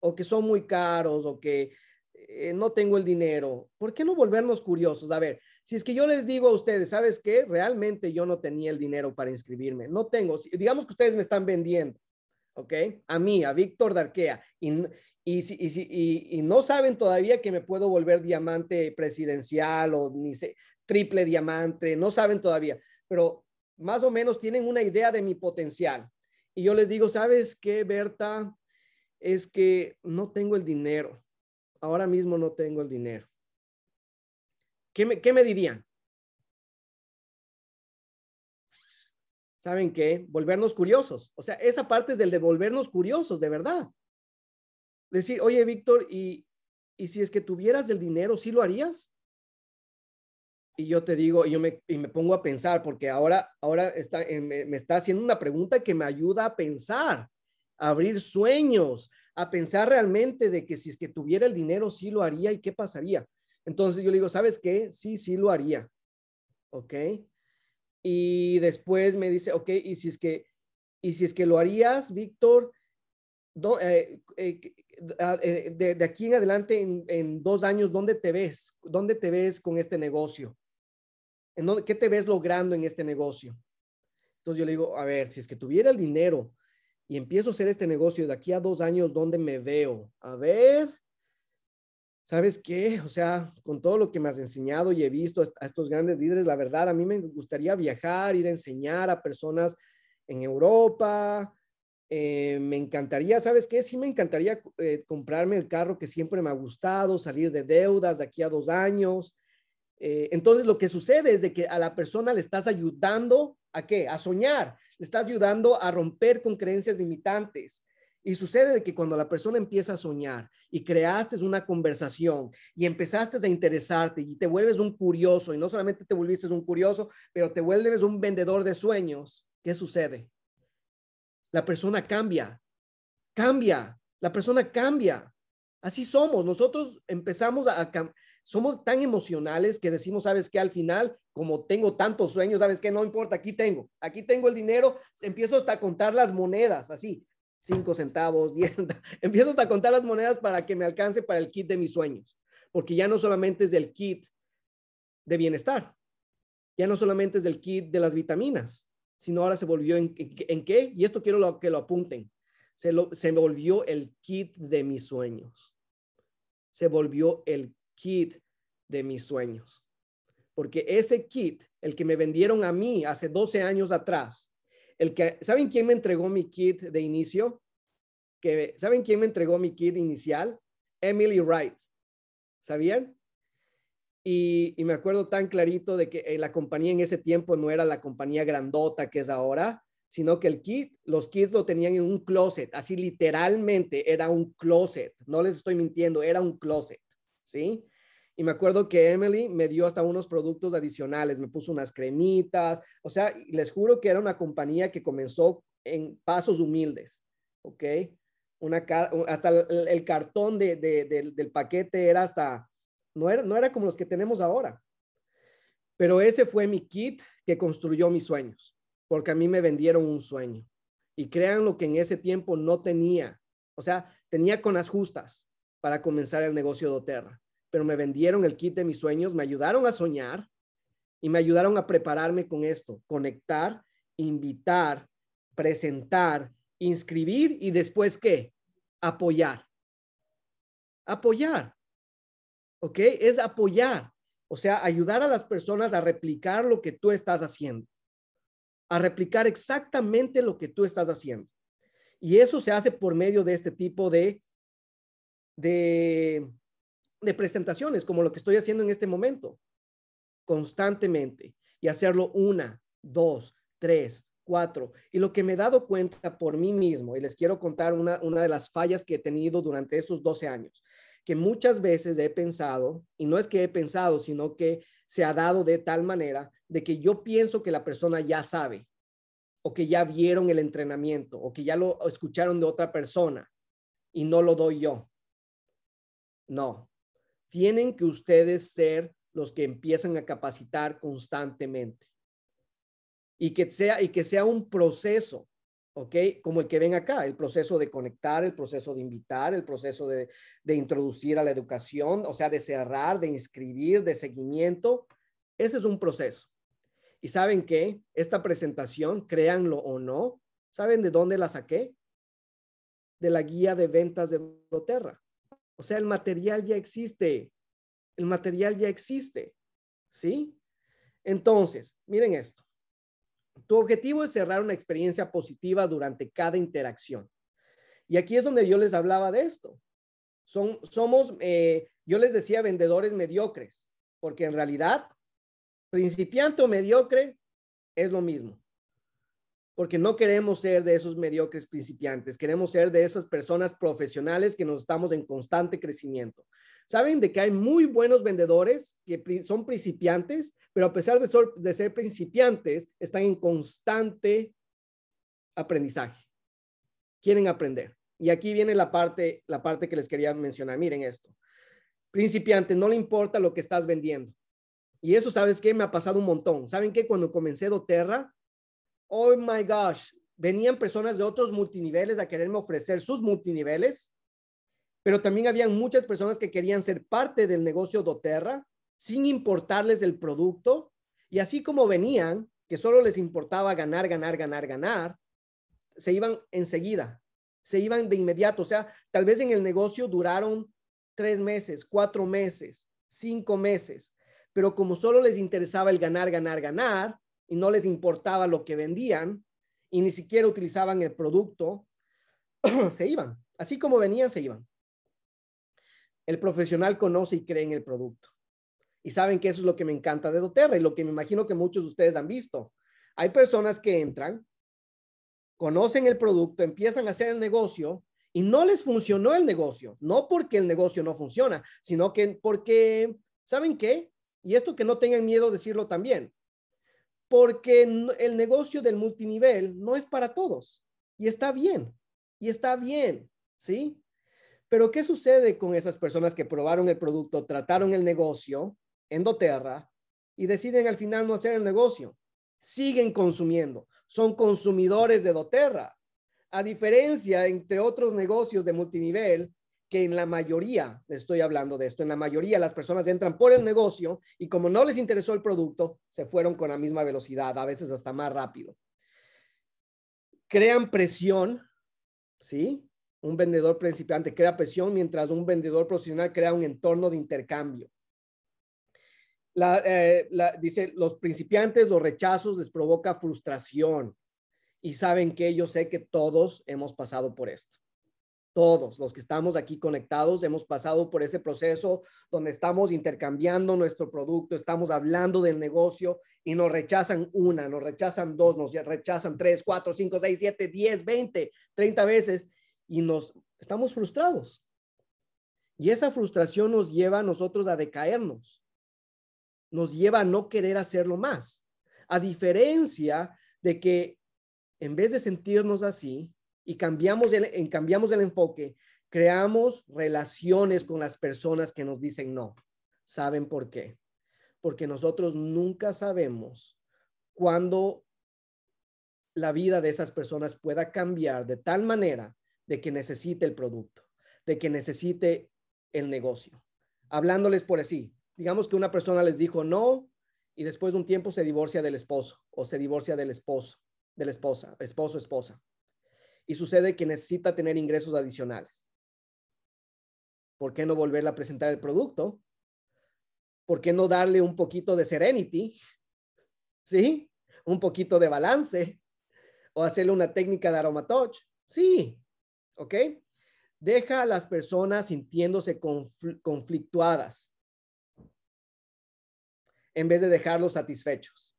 A: O que son muy caros, o que eh, no tengo el dinero. ¿Por qué no volvernos curiosos? A ver, si es que yo les digo a ustedes, ¿sabes qué? Realmente yo no tenía el dinero para inscribirme, no tengo, digamos que ustedes me están vendiendo, ¿ok? A mí, a Víctor Darquea, y, y, y, no saben todavía que me puedo volver diamante presidencial o triple diamante, no saben todavía, pero más o menos tienen una idea de mi potencial. Y yo les digo, ¿sabes qué, Berta? Es que no tengo el dinero. Ahora mismo no tengo el dinero. ¿Qué me, dirían? ¿Saben qué? Volvernos curiosos. O sea, esa parte es del de volvernos curiosos, de verdad. Decir, oye, Víctor, ¿y, ¿y si es que tuvieras el dinero, sí lo harías? y yo te digo, y yo me, y me pongo a pensar, porque ahora, ahora está, eh, me, me, está haciendo una pregunta que me ayuda a pensar, a abrir sueños, a pensar realmente de que si es que tuviera el dinero, sí lo haría y qué pasaría. Entonces yo le digo, ¿sabes qué? Sí, sí lo haría. ¿Ok? Y después me dice, ok, y si es que, y si es que lo harías, Víctor, eh, eh, ah, eh, de, aquí en adelante, en, dos años, ¿dónde te ves? ¿Dónde te ves con este negocio? ¿En ¿Qué te ves logrando en este negocio? Entonces yo le digo, a ver, si es que tuviera el dinero y empiezo a hacer este negocio de aquí a dos años, ¿dónde me veo? A ver, ¿sabes qué? O sea, con todo lo que me has enseñado y he visto a estos grandes líderes, la verdad, a mí me gustaría viajar, ir a enseñar a personas en Europa. Eh, me encantaría, ¿sabes qué? Sí me encantaría eh, comprarme el carro que siempre me ha gustado, salir de deudas de aquí a dos años. Eh, entonces, lo que sucede es de que a la persona le estás ayudando a qué? A soñar, le estás ayudando a romper con creencias limitantes, y sucede que cuando la persona empieza a soñar y creaste una conversación y empezaste a interesarte y te vuelves un curioso, y no solamente te volviste un curioso, pero te vuelves un vendedor de sueños, ¿qué sucede? La persona cambia, cambia, la persona cambia. Así somos, nosotros empezamos a, somos tan emocionales que decimos, sabes que al final, como tengo tantos sueños, sabes que no importa, aquí tengo, aquí tengo el dinero, empiezo hasta a contar las monedas, así, 5 centavos, 10 centavos. Empiezo hasta a contar las monedas para que me alcance para el kit de mis sueños, porque ya no solamente es del kit de bienestar, ya no solamente es del kit de las vitaminas, sino ahora se volvió en, qué, y esto quiero que lo apunten, se, se volvió el kit de mis sueños, se volvió el kit de mis sueños, porque ese kit, el que me vendieron a mí hace 12 años atrás, el que, ¿saben quién me entregó mi kit de inicio? Que, ¿Saben quién me entregó mi kit inicial? Emily Wright. ¿Sabían? Y, me acuerdo tan clarito de que eh, la compañía en ese tiempo no era la compañía grandota que es ahora, sino que el kit, los kits lo tenían en un closet, así literalmente era un closet, no les estoy mintiendo, era un closet, ¿sí? Y me acuerdo que Emily me dio hasta unos productos adicionales, me puso unas cremitas, o sea, les juro que era una compañía que comenzó en pasos humildes, ¿ok? Una, hasta el, cartón del paquete era hasta, no era, no era como los que tenemos ahora. Pero ese fue mi kit que construyó mis sueños, porque a mí me vendieron un sueño. Y crean lo que en ese tiempo no tenía. O sea, tenía con las justas para comenzar el negocio de Oterra pero me vendieron el kit de mis sueños, me ayudaron a soñar y me ayudaron a prepararme con esto, conectar, invitar, presentar, inscribir y después qué? Apoyar. Apoyar. ¿Ok? Es apoyar. O sea, ayudar a las personas a replicar lo que tú estás haciendo. A replicar exactamente lo que tú estás haciendo. Y eso se hace por medio de este tipo de, de de presentaciones, como lo que estoy haciendo en este momento, constantemente, y hacerlo una, dos, tres, cuatro. Y lo que me he dado cuenta por mí mismo, y les quiero contar una, de las fallas que he tenido durante esos 12 años, que muchas veces he pensado, y no es que he pensado, sino que se ha dado de tal manera de que yo pienso que la persona ya sabe, o que ya vieron el entrenamiento, o que ya lo escucharon de otra persona, y no lo doy yo. No, tienen que ustedes ser los que empiezan a capacitar constantemente. Y que sea, y que sea un proceso, ¿ok? Como el que ven acá, el proceso de conectar, el proceso de invitar, el proceso de, introducir a la educación, o sea, de cerrar, de inscribir, de seguimiento. Ese es un proceso. Y saben que esta presentación, créanlo o no, ¿saben de dónde la saqué? De la guía de ventas de Doterra. O sea, el material ya existe. El material ya existe. ¿Sí? Entonces, miren esto. Tu objetivo es cerrar una experiencia positiva durante cada interacción. Y aquí es donde yo les hablaba de esto. Son, somos, eh, yo les decía, vendedores mediocres, porque en realidad, principiante o mediocre es lo mismo porque no queremos ser de esos mediocres principiantes, queremos ser de esas personas profesionales que nos estamos en constante crecimiento. Saben de que hay muy buenos vendedores que son principiantes, pero a pesar de, ser principiantes, están en constante aprendizaje. Quieren aprender. Y aquí viene la parte, la parte que les quería mencionar. Miren esto. Principiante, no le importa lo que estás vendiendo. Y eso, ¿sabes qué? Me ha pasado un montón. ¿Saben qué? Cuando comencé doTERRA, oh my gosh, venían personas de otros multiniveles a quererme ofrecer sus multiniveles, pero también habían muchas personas que querían ser parte del negocio doTERRA sin importarles el producto. Y así como venían, que solo les importaba ganar, ganar, ganar, ganar, se iban enseguida, se iban de inmediato. O sea, tal vez en el negocio duraron tres meses, cuatro meses, cinco meses, pero como solo les interesaba el ganar, ganar, ganar, y no les importaba lo que vendían y ni siquiera utilizaban el producto, se iban. Así como venían, se iban. El profesional conoce y cree en el producto. Y saben que eso es lo que me encanta de doTERRA y lo que me imagino que muchos de ustedes han visto. Hay personas que entran, conocen el producto, empiezan a hacer el negocio y no les funcionó el negocio. No porque el negocio no funciona, sino que porque, ¿saben qué? Y esto que no tengan miedo decirlo también porque el negocio del multinivel no es para todos y está bien, y está bien, ¿sí? Pero ¿qué sucede con esas personas que probaron el producto, trataron el negocio, en doTERRA y deciden al final no hacer el negocio? Siguen consumiendo, son consumidores de doterra. A diferencia entre otros negocios de multinivel en la mayoría, estoy hablando de esto, en la mayoría las personas entran por el negocio y como no les interesó el producto, se fueron con la misma velocidad, a veces hasta más rápido. Crean presión, ¿sí? Un vendedor principiante crea presión mientras un vendedor profesional crea un entorno de intercambio. Eh, dice, los principiantes, los rechazos les provoca frustración y saben que yo sé que todos hemos pasado por esto todos los que estamos aquí conectados hemos pasado por ese proceso donde estamos intercambiando nuestro producto, estamos hablando del negocio y nos rechazan una, nos rechazan dos, nos rechazan tres, cuatro, cinco, seis, siete, diez, veinte, treinta veces y nos estamos frustrados. Y esa frustración nos lleva a nosotros a decaernos, nos lleva a no querer hacerlo más. A diferencia de que en vez de sentirnos así, y cambiamos el, cambiamos el enfoque, creamos relaciones con las personas que nos dicen no. ¿Saben por qué? Porque nosotros nunca sabemos cuándo la vida de esas personas pueda cambiar de tal manera de que necesite el producto, de que necesite el negocio. Hablándoles por así, digamos que una persona les dijo no y después de un tiempo se divorcia del esposo o se divorcia del esposo, de la esposa, esposo, esposa y sucede que necesita tener ingresos adicionales. ¿Por qué no volverle a presentar el producto? ¿Por qué no darle un poquito de serenity? ¿Sí? Un poquito de balance o hacerle una técnica de aromatouch. Sí, ¿ok? Deja a las personas sintiéndose conflictuadas en vez de dejarlos satisfechos.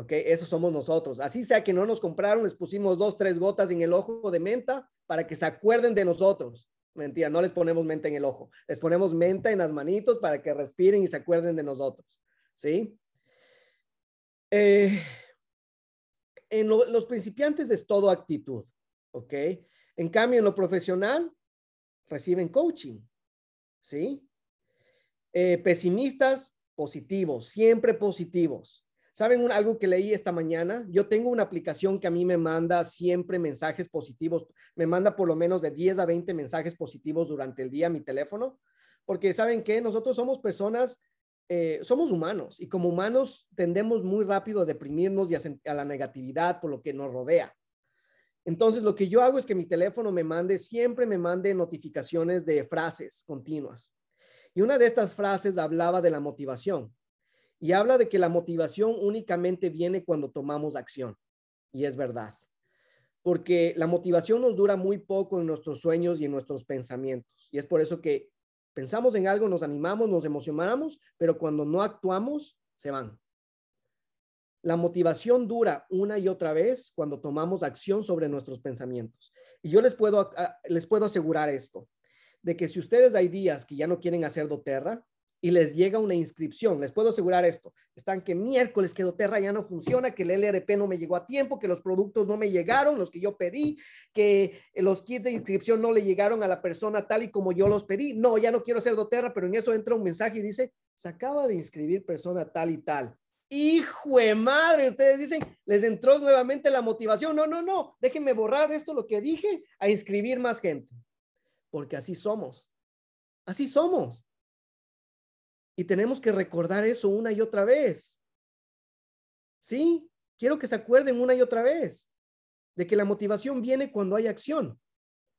A: ¿ok? Eso somos nosotros. Así sea que no nos compraron, les pusimos dos, tres gotas en el ojo de menta para que se acuerden de nosotros. Mentira, no les ponemos menta en el ojo, les ponemos menta en las manitos para que respiren y se acuerden de nosotros, ¿sí? Eh, en los principiantes es todo actitud, ¿ok? En cambio, en lo profesional, reciben coaching, ¿sí? Eh, pesimistas, positivos, siempre positivos, ¿Saben algo que leí esta mañana? Yo tengo una aplicación que a mí me manda siempre mensajes positivos, me manda por lo menos de 10 a 20 mensajes positivos durante el día a mi teléfono, porque ¿saben qué? Nosotros somos personas, eh, somos humanos y como humanos tendemos muy rápido a deprimirnos y a la negatividad por lo que nos rodea. Entonces, lo que yo hago es que mi teléfono me mande, siempre me mande notificaciones de frases continuas. Y una de estas frases hablaba de la motivación y habla de que la motivación únicamente viene cuando tomamos acción. Y es verdad, porque la motivación nos dura muy poco en nuestros sueños y en nuestros pensamientos. Y es por eso que pensamos en algo, nos animamos, nos emocionamos, pero cuando no actuamos, se van. La motivación dura una y otra vez cuando tomamos acción sobre nuestros pensamientos. Y yo les puedo, ah, les puedo asegurar esto, de que si ustedes hay días que ya no quieren hacer doTERRA, y les llega una inscripción. Les puedo asegurar esto. Están que miércoles que doTERRA ya no funciona, que el LRP no me llegó a tiempo, que los productos no me llegaron, los que yo pedí, que eh, los kits de inscripción no le llegaron a la persona tal y como yo los pedí. No, ya no quiero ser doTERRA, pero en eso entra un mensaje y dice, se acaba de inscribir persona tal y tal. Hijo de madre, ustedes dicen, les entró nuevamente la motivación. No, no, no, déjenme borrar esto, lo que dije, a inscribir más gente. Porque así somos. Así somos. Y tenemos que recordar eso una y otra vez. ¿Sí? Quiero que se acuerden una y otra vez de que la motivación viene cuando hay acción,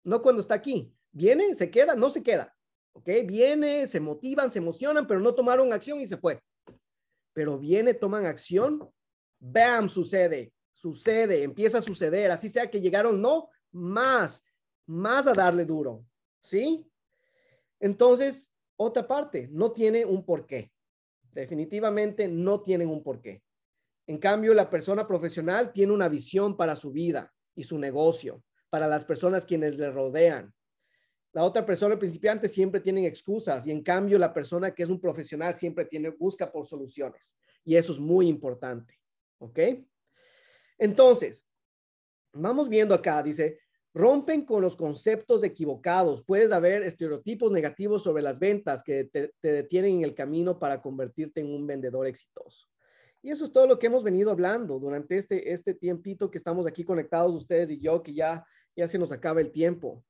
A: no cuando está aquí. Viene, se queda, no se queda. ¿Ok? Viene, se motivan, se emocionan, pero no tomaron acción y se fue. Pero viene, toman acción, ¡bam! Sucede, sucede, empieza a suceder. Así sea que llegaron, no, más, más a darle duro. ¿Sí? Entonces, otra parte, no tiene un porqué. Definitivamente no tienen un porqué. En cambio, la persona profesional tiene una visión para su vida y su negocio, para las personas quienes le rodean. La otra persona el principiante siempre tienen excusas y en cambio la persona que es un profesional siempre tiene busca por soluciones y eso es muy importante, ¿ok? Entonces, vamos viendo acá, dice, Rompen con los conceptos equivocados. Puedes haber estereotipos negativos sobre las ventas que te, detienen en el camino para convertirte en un vendedor exitoso. Y eso es todo lo que hemos venido hablando durante este, este tiempito que estamos aquí conectados ustedes y yo, que ya, ya se nos acaba el tiempo.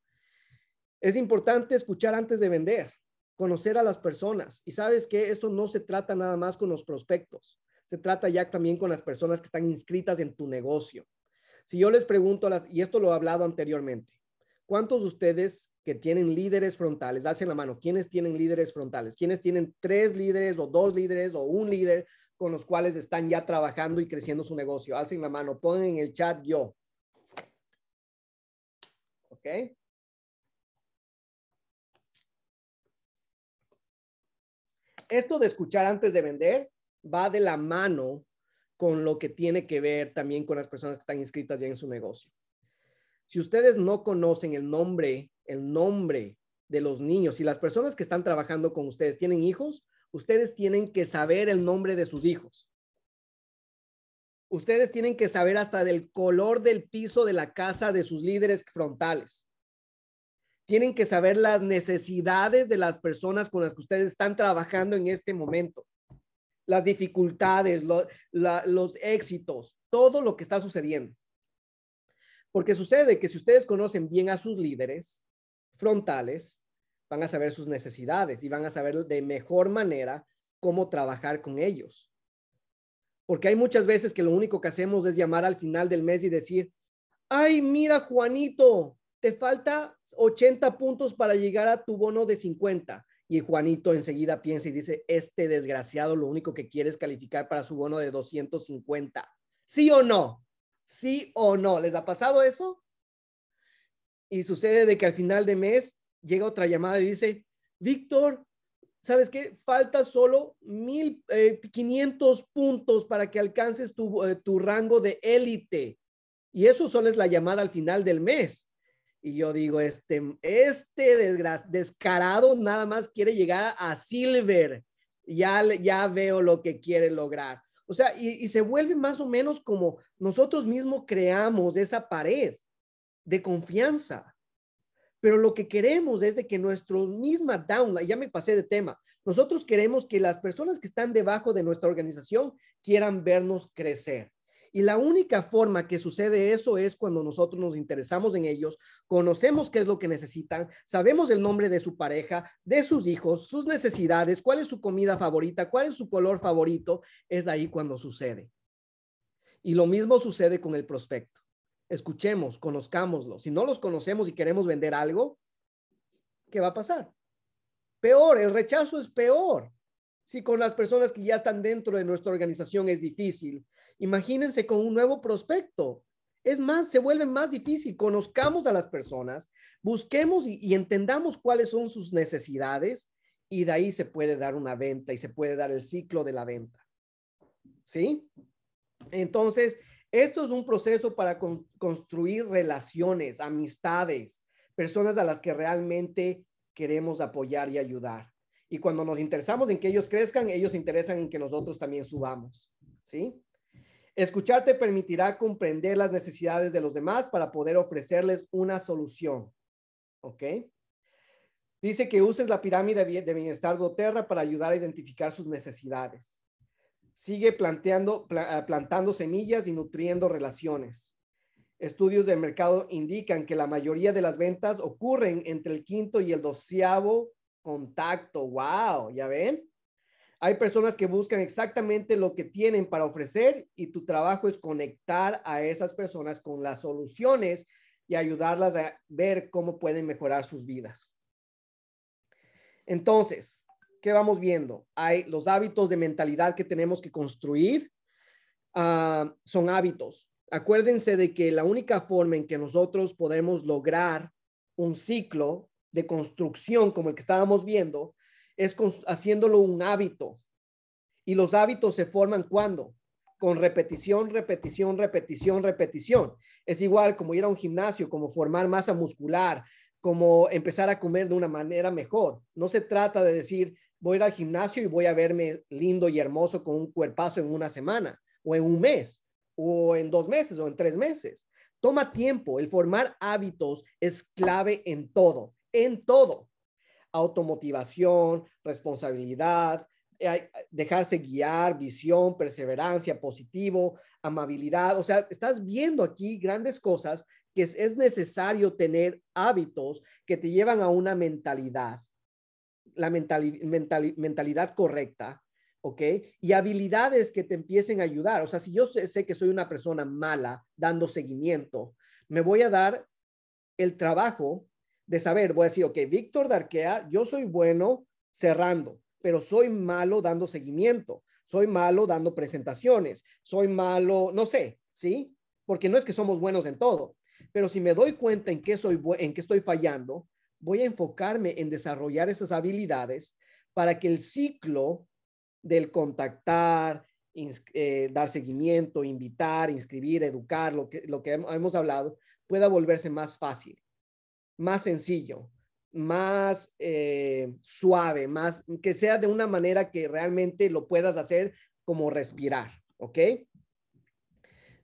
A: Es importante escuchar antes de vender, conocer a las personas. Y sabes que esto no se trata nada más con los prospectos, se trata ya también con las personas que están inscritas en tu negocio. Si yo les pregunto, las, y esto lo he hablado anteriormente, ¿cuántos de ustedes que tienen líderes frontales, hacen la mano, ¿quiénes tienen líderes frontales? ¿Quiénes tienen tres líderes o dos líderes o un líder con los cuales están ya trabajando y creciendo su negocio? Hacen la mano, ponen en el chat yo. ¿Ok? Esto de escuchar antes de vender va de la mano con lo que tiene que ver también con las personas que están inscritas ya en su negocio. Si ustedes no conocen el nombre, el nombre de los niños, y las personas que están trabajando con ustedes tienen hijos, ustedes tienen que saber el nombre de sus hijos. Ustedes tienen que saber hasta del color del piso de la casa de sus líderes frontales. Tienen que saber las necesidades de las personas con las que ustedes están trabajando en este momento las dificultades, los éxitos, todo lo que está sucediendo. Porque sucede que si ustedes conocen bien a sus líderes frontales, van a saber sus necesidades y van a saber de mejor manera cómo trabajar con ellos. Porque hay muchas veces que lo único que hacemos es llamar al final del mes y decir, ay, mira, Juanito, te falta 80 puntos para llegar a tu bono de 50 y Juanito enseguida piensa y dice, este desgraciado lo único que quiere es calificar para su bono de 250. ¿Sí o no? ¿Sí o no? ¿Les ha pasado eso? Y sucede de que al final de mes llega otra llamada y dice, Víctor, ¿sabes qué? Falta solo 1.500 eh, puntos para que alcances tu, eh, tu rango de élite. Y eso solo es la llamada al final del mes. Y yo digo, este, este descarado nada más quiere llegar a Silver. Ya, ya veo lo que quiere lograr. O sea, y, se vuelve más o menos como nosotros mismos creamos esa pared de confianza. Pero lo que queremos es de que nuestros misma downline, ya me pasé de tema, nosotros queremos que las personas que están debajo de nuestra organización quieran vernos crecer. Y la única forma que sucede eso es cuando nosotros nos interesamos en ellos, conocemos qué es lo que necesitan, sabemos el nombre de su pareja, de sus hijos, sus necesidades, cuál es su comida favorita, cuál es su color favorito. Es ahí cuando sucede. Y lo mismo sucede con el prospecto. Escuchemos, conozcámoslo. Si no los conocemos y queremos vender algo, ¿qué va a pasar? Peor, el rechazo es peor. Si con las personas que ya están dentro de nuestra organización es difícil, imagínense con un nuevo prospecto. Es más, se vuelve más difícil. Conozcamos a las personas, busquemos y, entendamos cuáles son sus necesidades y de ahí se puede dar una venta y se puede dar el ciclo de la venta. ¿Sí? Entonces, esto es un proceso para construir relaciones, amistades, personas a las que realmente queremos apoyar y ayudar. Y cuando nos interesamos en que ellos crezcan, ellos interesan en que nosotros también subamos, ¿sí? Escucharte permitirá comprender las necesidades de los demás para poder ofrecerles una solución, ¿ok? Dice que uses la pirámide de bienestar Goterra para ayudar a identificar sus necesidades. Sigue ah, plantando semillas y nutriendo relaciones. Estudios de mercado indican que la mayoría de las ventas ocurren entre el quinto y el doceavo contacto. ¡Wow! ¿Ya ven? Hay personas que buscan exactamente lo que tienen para ofrecer y tu trabajo es conectar a esas personas con las soluciones y ayudarlas a ver cómo pueden mejorar sus vidas. Entonces, ¿qué vamos viendo? Hay los hábitos de mentalidad que tenemos que construir. Ah, son hábitos. Acuérdense de que la única forma en que nosotros podemos lograr un ciclo de construcción como el que estábamos viendo, es haciéndolo un hábito. Y los hábitos se forman cuando? Con repetición, repetición, repetición, repetición. Es igual como ir a un gimnasio, como formar masa muscular, como empezar a comer de una manera mejor. No se trata de decir, voy ir al gimnasio y voy a verme lindo y hermoso con un cuerpazo en una semana o en un mes o en dos meses o en tres meses. Toma tiempo. El formar hábitos es clave en todo en todo. Automotivación, responsabilidad, eh, dejarse guiar, visión, perseverancia, positivo, amabilidad. O sea, estás viendo aquí grandes cosas que es, necesario tener hábitos que te llevan a una mentalidad, la mentalidad correcta, ¿ok? Y habilidades que te empiecen a ayudar. O sea, si yo sé que soy una persona mala dando seguimiento, me voy a dar el trabajo de saber, voy a decir, ok, Víctor Darquea, yo soy bueno cerrando, pero soy malo dando seguimiento, soy malo dando presentaciones, soy malo, no sé, ¿sí? Porque no es que somos buenos en todo, pero si me doy cuenta en qué, soy, en qué estoy fallando, voy a enfocarme en desarrollar esas habilidades para que el ciclo del contactar, eh, dar seguimiento, invitar, inscribir, educar, lo que hemos hablado, pueda volverse más fácil más sencillo, más eh, suave, más que sea de una manera que realmente lo puedas hacer como respirar, ¿ok?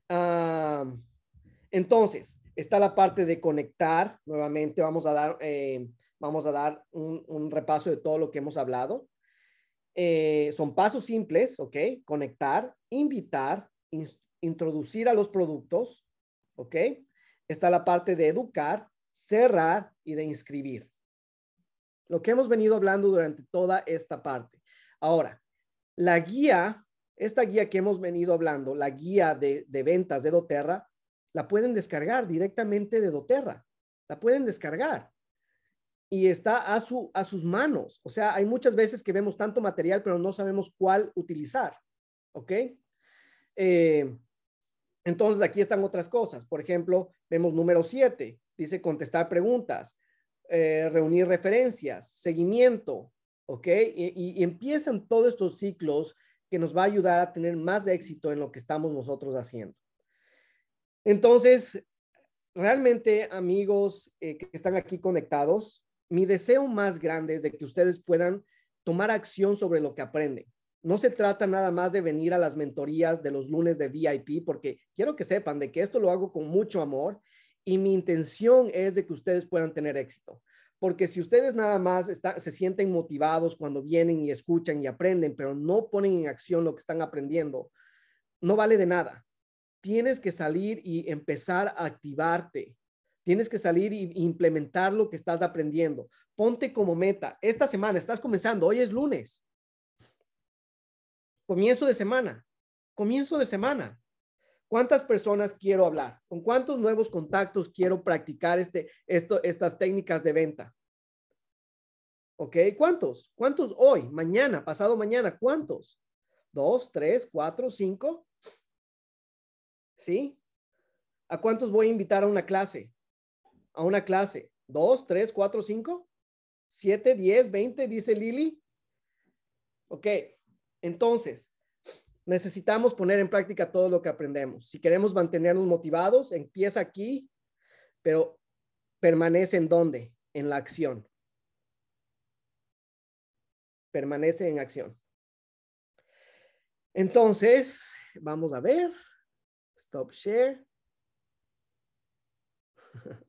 A: Ah, entonces, está la parte de conectar. Nuevamente vamos a dar, eh, vamos a dar un, repaso de todo lo que hemos hablado. Eh, son pasos simples, ¿ok? Conectar, invitar, introducir a los productos, ¿ok? Está la parte de educar, cerrar y de inscribir. Lo que hemos venido hablando durante toda esta parte. Ahora, la guía, esta guía que hemos venido hablando, la guía de, ventas de doTERRA, la pueden descargar directamente de doTERRA. La pueden descargar y está a, su, a sus manos. O sea, hay muchas veces que vemos tanto material, pero no sabemos cuál utilizar. ¿Ok? Eh, entonces, aquí están otras cosas. Por ejemplo, vemos número 7, dice contestar preguntas, eh, reunir referencias, seguimiento, ¿ok? Y, empiezan todos estos ciclos que nos va a ayudar a tener más éxito en lo que estamos nosotros haciendo. Entonces, realmente, amigos eh, que están aquí conectados, mi deseo más grande es de que ustedes puedan tomar acción sobre lo que aprenden no se trata nada más de venir a las mentorías de los lunes de VIP, porque quiero que sepan de que esto lo hago con mucho amor y mi intención es de que ustedes puedan tener éxito. Porque si ustedes nada más se sienten motivados cuando vienen y escuchan y aprenden, pero no ponen en acción lo que están aprendiendo, no vale de nada. Tienes que salir y empezar a activarte. Tienes que salir e implementar lo que estás aprendiendo. Ponte como meta. Esta semana estás comenzando, hoy es lunes Comienzo de semana, comienzo de semana. ¿Cuántas personas quiero hablar? ¿Con cuántos nuevos contactos quiero practicar este, esto, estas técnicas de venta? ¿Ok? ¿Cuántos? ¿Cuántos hoy, mañana, pasado mañana? ¿Cuántos? ¿Dos, tres, cuatro, cinco? ¿Sí? ¿A cuántos voy a invitar a una clase? A una clase. ¿Dos, tres, cuatro, cinco? ¿Siete, diez, veinte? Dice Lili. Ok. Entonces, necesitamos poner en práctica todo lo que aprendemos. Si queremos mantenernos motivados, empieza aquí, pero permanece en dónde? En la acción. Permanece en acción. Entonces, vamos a ver. Stop share.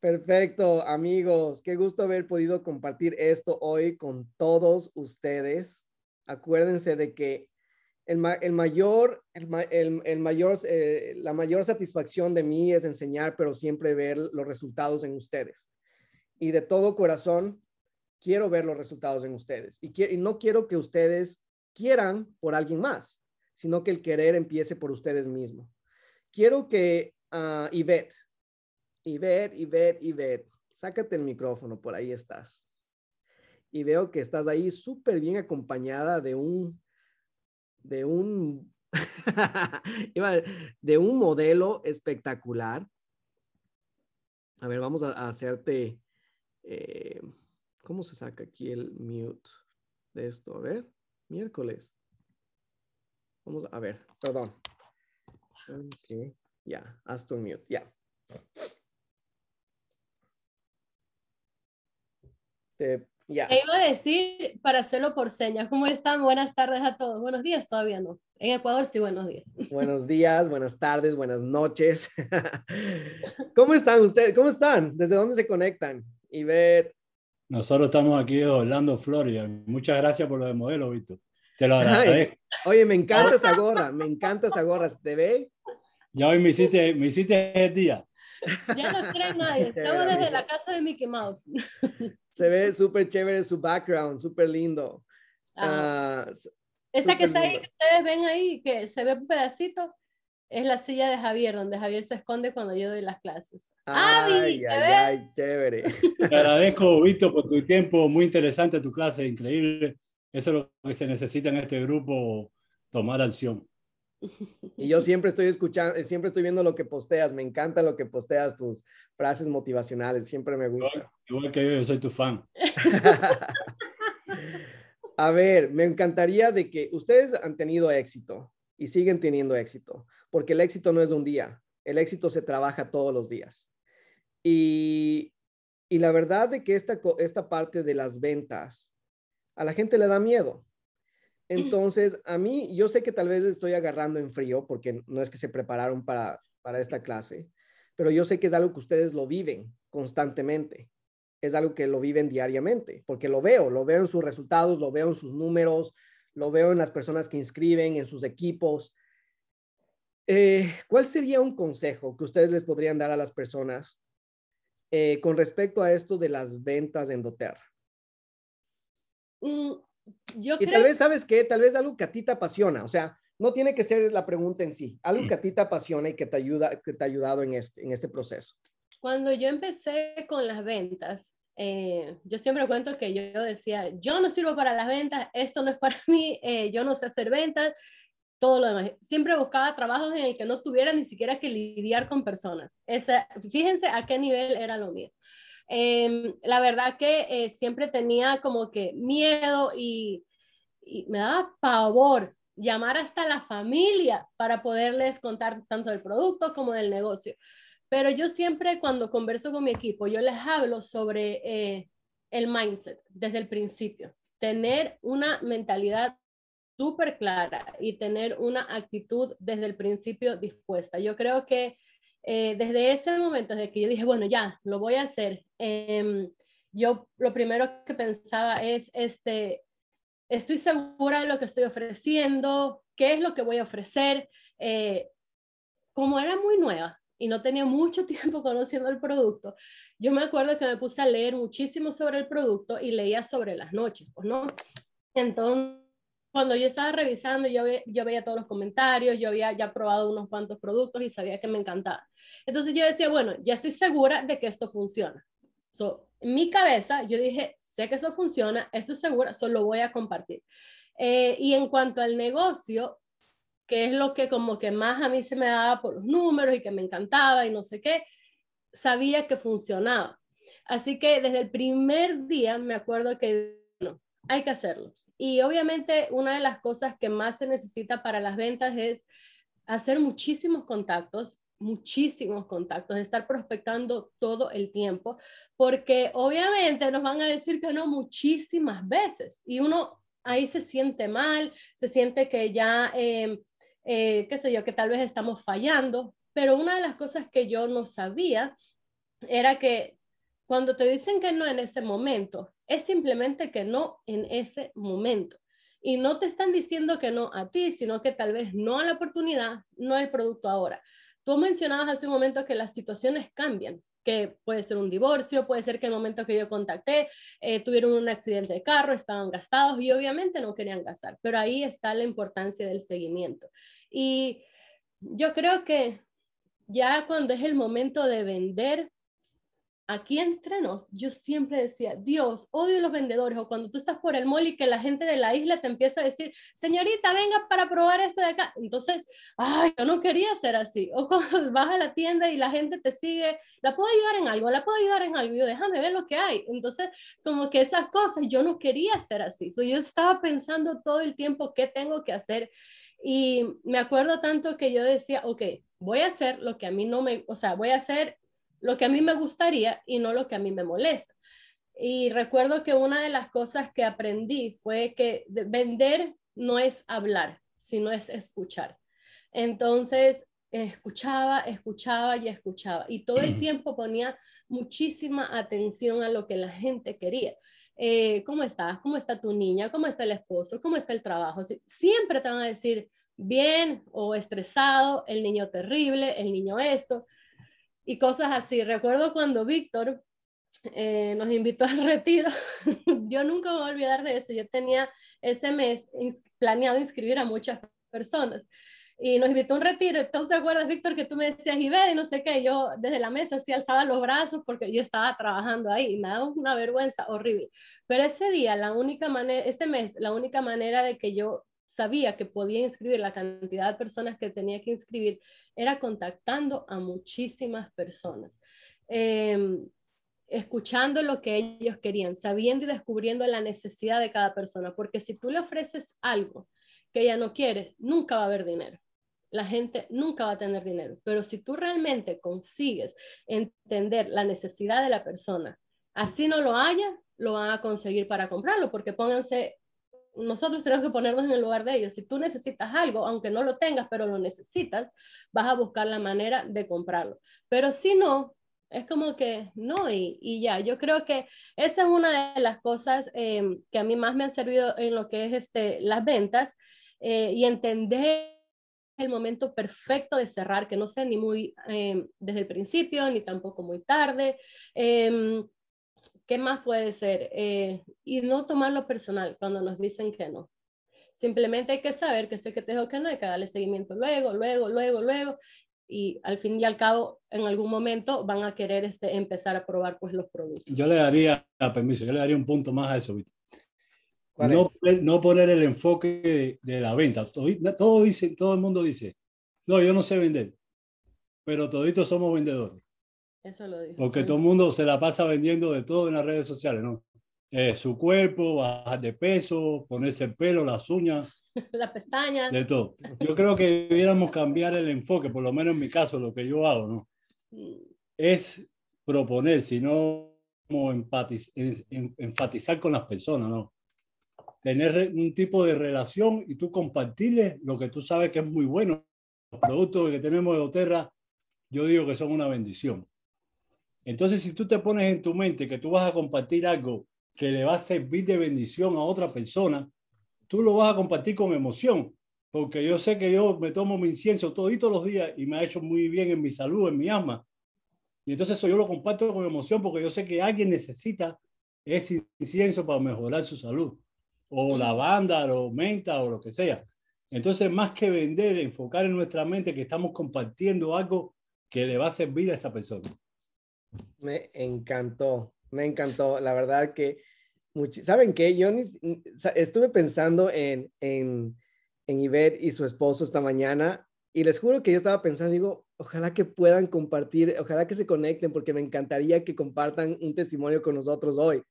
A: Perfecto, amigos. Qué gusto haber podido compartir esto hoy con todos ustedes. Acuérdense de que el, mayor, el mayor eh, la mayor satisfacción de mí es enseñar, pero siempre ver los resultados en ustedes. Y de todo corazón, quiero ver los resultados en ustedes. Y, no quiero que ustedes quieran por alguien más, sino que el querer empiece por ustedes mismos. Quiero que ah, Ivette. Y y ver, ver, y ver. sácate el micrófono, por ahí estás. Y veo que estás ahí súper bien acompañada de un, de un, de un modelo espectacular. A ver, vamos a, hacerte, eh, ¿cómo se saca aquí el mute de esto? A ver, miércoles. Vamos a, ver, perdón. Ya, haz tu mute, ya. Te este,
C: iba a decir para hacerlo por señas. ¿Cómo están? Buenas tardes a todos. Buenos días, todavía no. En Ecuador sí, buenos días.
A: Buenos días, buenas tardes, buenas noches. ¿Cómo están ustedes? ¿Cómo están? ¿Desde dónde se conectan?
D: Y ver. Nosotros estamos aquí de Orlando, Florida. Muchas gracias por lo de modelo, Víctor. Te lo agradezco. Oye, me encanta esa
A: gorra, me encanta esa gorra. ¿Te ve?
D: Ya hoy me hiciste, me hiciste el día.
A: Ya no cree
C: nadie. Estamos desde la casa de Mickey Mouse.
A: Se ve súper chévere su background, súper lindo.
C: Ah, que está ahí, que ustedes ven ahí, que se ve un pedacito, es la silla de Javier, donde Javier se esconde cuando yo doy las clases. ¡Ah, ¡Ay,
D: ay, ay chévere! Te agradezco, Víctor, por tu tiempo. Muy interesante tu clase, increíble. Eso es lo que se necesita en este grupo, tomar acción.
A: Y yo siempre estoy escuchando, eh, siempre estoy viendo lo que posteas, me encanta lo que posteas, tus frases motivacionales, siempre me gusta.
D: Igual que yo, soy tu fan.
A: A ver, me encantaría de que ustedes han tenido éxito y siguen teniendo éxito, porque el éxito no es de un día, el éxito se trabaja todos los días. Y, y la verdad de que esta, esta parte de las ventas a la gente le da miedo Mm. Entonces, a mí, yo sé que tal vez estoy agarrando en frío porque no es que se prepararon para, esta clase, pero yo sé que es algo que ustedes lo viven constantemente. Es algo que lo viven diariamente, porque lo veo, lo veo en sus resultados, lo veo en sus números, lo veo en las personas que inscriben, en sus equipos. Eh, ¿Cuál sería un consejo que ustedes les podrían dar a las personas eh, con respecto a esto de las ventas en doTERRA? Mm,
C: y tal vez, ¿sabes
A: que, Tal vez algo que a ti te apasiona, o sea, no tiene que ser la pregunta en sí, algo mm. que a ti te apasiona y que te, ayuda, que te ha ayudado en este, este proceso.
C: Cuando yo empecé con las ventas, eh, yo siempre cuento que yo decía, yo no sirvo para las ventas, esto no es para mí, eh, yo no sé hacer ventas, todo lo demás. Siempre buscaba trabajos en el que no tuviera ni siquiera que lidiar con personas. fíjense a qué nivel era lo mío. Em, la verdad que eh, siempre tenía como que miedo y, me daba pavor llamar hasta la familia para poderles contar tanto del producto como del negocio. Pero yo siempre cuando converso con mi equipo, yo les hablo sobre eh, el mindset desde el principio, tener una mentalidad súper clara y tener una actitud desde el principio dispuesta. Yo creo que eh, desde ese momento, desde que yo dije, bueno, ya, lo voy a hacer, em, yo lo primero que pensaba es, este, estoy segura de lo que estoy ofreciendo, qué es lo que voy a ofrecer. Eh, como era muy nueva y no tenía mucho tiempo conociendo el producto, yo me acuerdo que me puse a leer muchísimo sobre el producto y leía sobre las noches, pues, ¿no? Entonces, cuando yo estaba revisando, yo, veía todos los comentarios, yo había ya probado unos cuantos productos y sabía que me encantaba. Entonces yo decía, bueno, ya estoy segura de que esto funciona. en mi cabeza, yo dije, sé que eso funciona, esto es segura, solo voy a compartir. Eh, y en cuanto al negocio, que es lo que como que más a mí se me daba por los números y que me encantaba y no sé qué, sabía que funcionaba. Así que desde el primer día me acuerdo que hay que hacerlo. Y obviamente una de las cosas que más se necesita para las ventas es hacer muchísimos contactos, muchísimos contactos, estar prospectando todo el tiempo, porque obviamente nos van a decir que no muchísimas veces y uno ahí se siente mal, se siente que ya, em, eh, qué sé yo, que tal vez estamos fallando, pero una de las cosas que yo no sabía era que cuando te dicen que no en ese momento, es simplemente que no en ese momento. Y no te están diciendo que no a ti, sino que tal vez no a la oportunidad, no al producto ahora. Tú mencionabas hace un momento que las situaciones cambian, que puede ser un divorcio, puede ser que el momento que yo contacté eh, tuvieron un accidente de carro, estaban gastados y obviamente no querían gastar, pero ahí está la importancia del seguimiento. Y yo creo que ya cuando es el momento de vender, aquí entre nos, yo siempre decía, Dios, odio los vendedores, o cuando tú estás por el mall y que la gente de la isla te empieza a decir, señorita, venga para probar esto de acá. Entonces, ay, yo no quería ser así. O cuando vas a la tienda y la gente te sigue, la puedo ayudar en algo, la puedo ayudar en algo, déjame ver lo que hay. Entonces, como que esas cosas, yo no quería ser así. yo estaba pensando todo el tiempo qué tengo que hacer. Y me acuerdo tanto que yo decía, ok, voy a hacer lo que a mí no me, o sea, voy a hacer lo que a mí me gustaría y no lo que a mí me molesta. Y recuerdo que una de las cosas que aprendí fue que vender no es hablar, sino es escuchar. Entonces, escuchaba, escuchaba y escuchaba. Y todo el tiempo ponía muchísima atención a lo que la gente quería. Eh, ¿Cómo estás? ¿Cómo está tu niña? ¿Cómo está el esposo? ¿Cómo está el trabajo? Siempre te van a decir bien o estresado, el niño terrible, el niño esto y cosas así. Recuerdo cuando Víctor eh, nos invitó al retiro, yo nunca voy a olvidar de eso, yo tenía ese mes planeado inscribir a muchas personas. Y nos invitó a un retiro. Entonces, ¿te acuerdas, Víctor, que tú me decías, y ve, y no sé qué? Yo desde la mesa así alzaba los brazos porque yo estaba trabajando ahí y me da una vergüenza horrible. Pero ese día, la única manera, ese mes, la única manera de que yo sabía que podía inscribir la cantidad de personas que tenía que inscribir, era contactando a muchísimas personas. Em, escuchando lo que ellos querían, sabiendo y descubriendo la necesidad de cada persona, porque si tú le ofreces algo que ella no quiere, nunca va a haber dinero. La gente nunca va a tener dinero, pero si tú realmente consigues entender la necesidad de la persona, así no lo haya, lo van a conseguir para comprarlo, porque pónganse nosotros tenemos que ponernos en el lugar de ellos. Si tú necesitas algo, aunque no lo tengas, pero lo necesitas, vas a buscar la manera de comprarlo. Pero si no, es como que no y, ya. Yo creo que esa es una de las cosas em, que a mí más me han servido en lo que es este, las ventas eh, y entender el momento perfecto de cerrar, que no sea ni muy em, desde el principio, ni tampoco muy tarde. Em, ¿Qué más puede ser? Eh, y no tomarlo personal cuando nos dicen que no. Simplemente hay que saber que sé que te dijo que no, hay que darle seguimiento luego, luego, luego, luego. Y al fin y al cabo, en algún momento van a querer este, empezar a probar pues, los productos.
D: Yo le daría, ah, permiso, yo le daría un punto más a eso, No, no, poner el enfoque de, la venta. Todo, dice, todo el mundo dice, no, yo no sé vender, pero toditos somos vendedores. Porque todo el mundo se la pasa vendiendo de todo en las redes sociales, ¿no? Eh, su cuerpo, bajar de peso, ponerse el pelo, las uñas.
C: las pestañas. De
D: todo. Yo creo que debiéramos cambiar el enfoque, por lo menos en mi caso, lo que yo hago, ¿no? Mm. Es proponer, sino como enfatizar con las personas, ¿no? Tener un tipo de relación y tú compartirle lo que tú sabes que es muy bueno. Los productos que tenemos de Oterra, yo digo que son una bendición. Entonces, si tú te pones en tu mente que tú vas a compartir algo que le va a servir de bendición a otra persona, tú lo vas a compartir con emoción, porque yo sé que yo me tomo mi incienso todos los días y me ha hecho muy bien en mi salud, en mi alma. Y entonces eso yo lo comparto con emoción porque yo sé que alguien necesita ese incienso para mejorar su salud, o lavanda, o menta, o lo que sea. Entonces, más que vender, enfocar en nuestra mente que estamos compartiendo algo que le va a servir a esa persona.
A: Me encantó, me encantó. La verdad que, ¿saben qué? Yo estuve pensando en, en, en y su esposo esta mañana y les juro que yo estaba pensando, digo, ojalá que puedan compartir, ojalá que se conecten porque me encantaría que compartan un testimonio con nosotros hoy.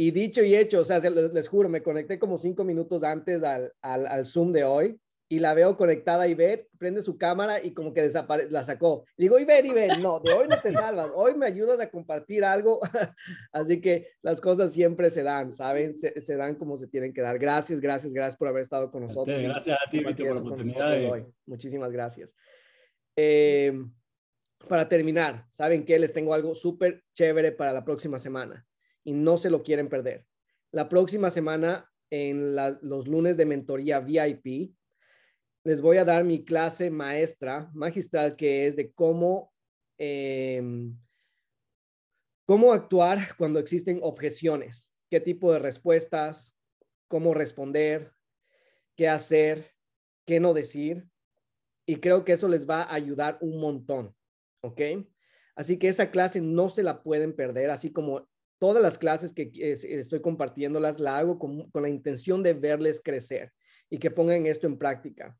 A: Y dicho y hecho, o sea, les, juro, me conecté como cinco minutos antes al Zoom de hoy y la veo conectada a Ivette, prende su cámara y como que desaparece, la sacó. digo, y Iber, no, de hoy no te salvas, hoy me ayudas a compartir algo. Así que las cosas siempre se dan, ¿saben? Se, dan como se tienen que dar. Gracias, gracias, gracias por haber estado con nosotros. gracias a ti, por la oportunidad. De... Hoy. Muchísimas gracias. Em, para terminar, ¿saben que Les tengo algo súper chévere para la próxima semana y no se lo quieren perder. La próxima semana, en los lunes de mentoría VIP, les voy a dar mi clase maestra, magistral, que es de cómo, em, cómo actuar cuando existen objeciones, qué tipo de respuestas, cómo responder, qué hacer, qué no decir. Y creo que eso les va a ayudar un montón, ¿ok? Así que esa clase no se la pueden perder, así como todas las clases que estoy compartiéndolas, la hago con la intención de verles crecer y que pongan esto en práctica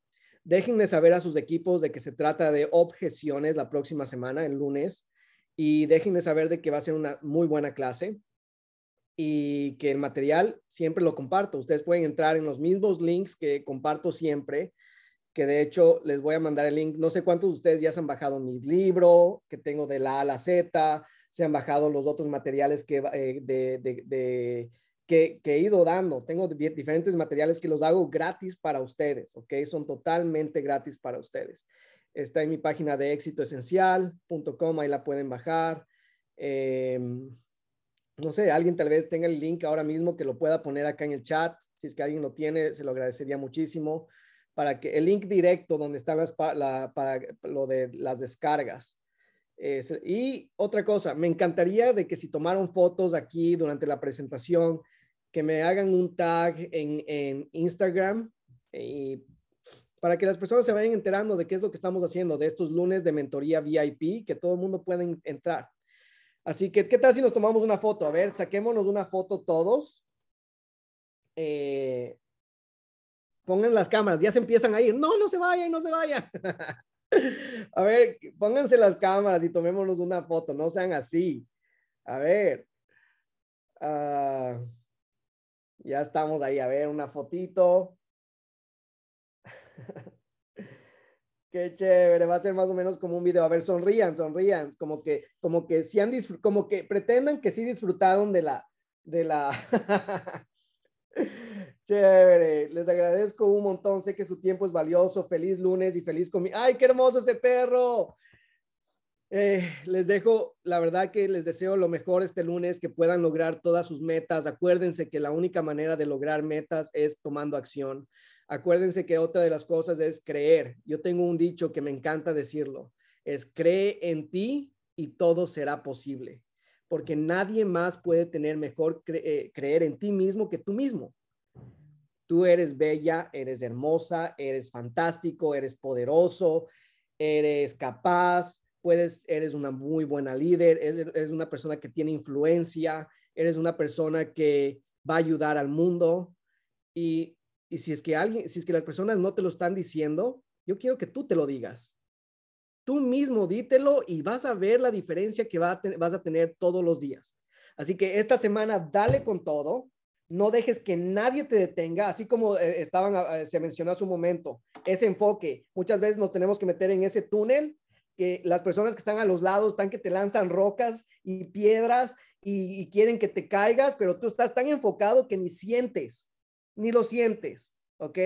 A: de saber a sus equipos de que se trata de objeciones la próxima semana, el lunes, y de saber de que va a ser una muy buena clase y que el material siempre lo comparto. Ustedes pueden entrar en los mismos links que comparto siempre, que de hecho les voy a mandar el link. No sé cuántos de ustedes ya se han bajado mi libro que tengo de la A a la Z, se han bajado los otros materiales que, eh, de que, he ido dando. Tengo diferentes materiales que los hago gratis para ustedes, ¿ok? Son totalmente gratis para ustedes. Está en mi página de éxitoesencial.com, ahí la pueden bajar. Em, no sé, alguien tal vez tenga el link ahora mismo que lo pueda poner acá en el chat. Si es que alguien lo tiene, se lo agradecería muchísimo. Para que el link directo donde están las, para lo de las descargas. y otra cosa, me encantaría de que si tomaron fotos aquí durante la presentación, que me hagan un tag en, en Instagram y para que las personas se vayan enterando de qué es lo que estamos haciendo de estos lunes de mentoría VIP, que todo el mundo pueda entrar. Así que, ¿qué tal si nos tomamos una foto? A ver, saquémonos una foto todos. Eh, pongan las cámaras, ya se empiezan a ir. No, no se vayan, no se vayan. a ver, pónganse las cámaras y tomémonos una foto, no sean así. A ver. Ah, ya estamos ahí, a ver, una fotito. Qué chévere, va a ser más o menos como un video. A ver, sonrían, sonrían, como que, como que si han como que pretendan que sí disfrutaron de la, de la. chévere, les agradezco un montón. Sé que su tiempo es valioso. Feliz lunes y feliz comida. ¡Ay, qué hermoso ese perro! Eh, les dejo, la verdad que les deseo lo mejor este lunes, que puedan lograr todas sus metas. Acuérdense que la única manera de lograr metas es tomando acción. Acuérdense que otra de las cosas es creer. Yo tengo un dicho que me encanta decirlo, es cree en ti y todo será posible, porque nadie más puede tener mejor eh, creer en ti mismo que tú mismo. Tú eres bella, eres hermosa, eres fantástico, eres poderoso, eres capaz puedes, eres una muy buena líder, eres, una persona que tiene influencia, eres una persona que va a ayudar al mundo. Y, si es que alguien, si es que las personas no te lo están diciendo, yo quiero que tú te lo digas. Tú mismo dítelo y vas a ver la diferencia que va vas a tener todos los días. Así que esta semana dale con todo. No dejes que nadie te detenga, así como eh, estaban, ah, se mencionó hace un momento, ese enfoque. Muchas veces nos tenemos que meter en ese túnel que las personas que están a los lados están que te lanzan rocas y piedras y, quieren que te caigas, pero tú estás tan enfocado que ni sientes, ni lo sientes, ¿ok?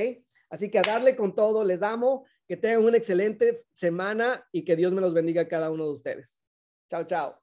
A: Así que a darle con todo, les amo, que tengan una excelente semana y que Dios me los bendiga a cada uno de ustedes. Chao, chao.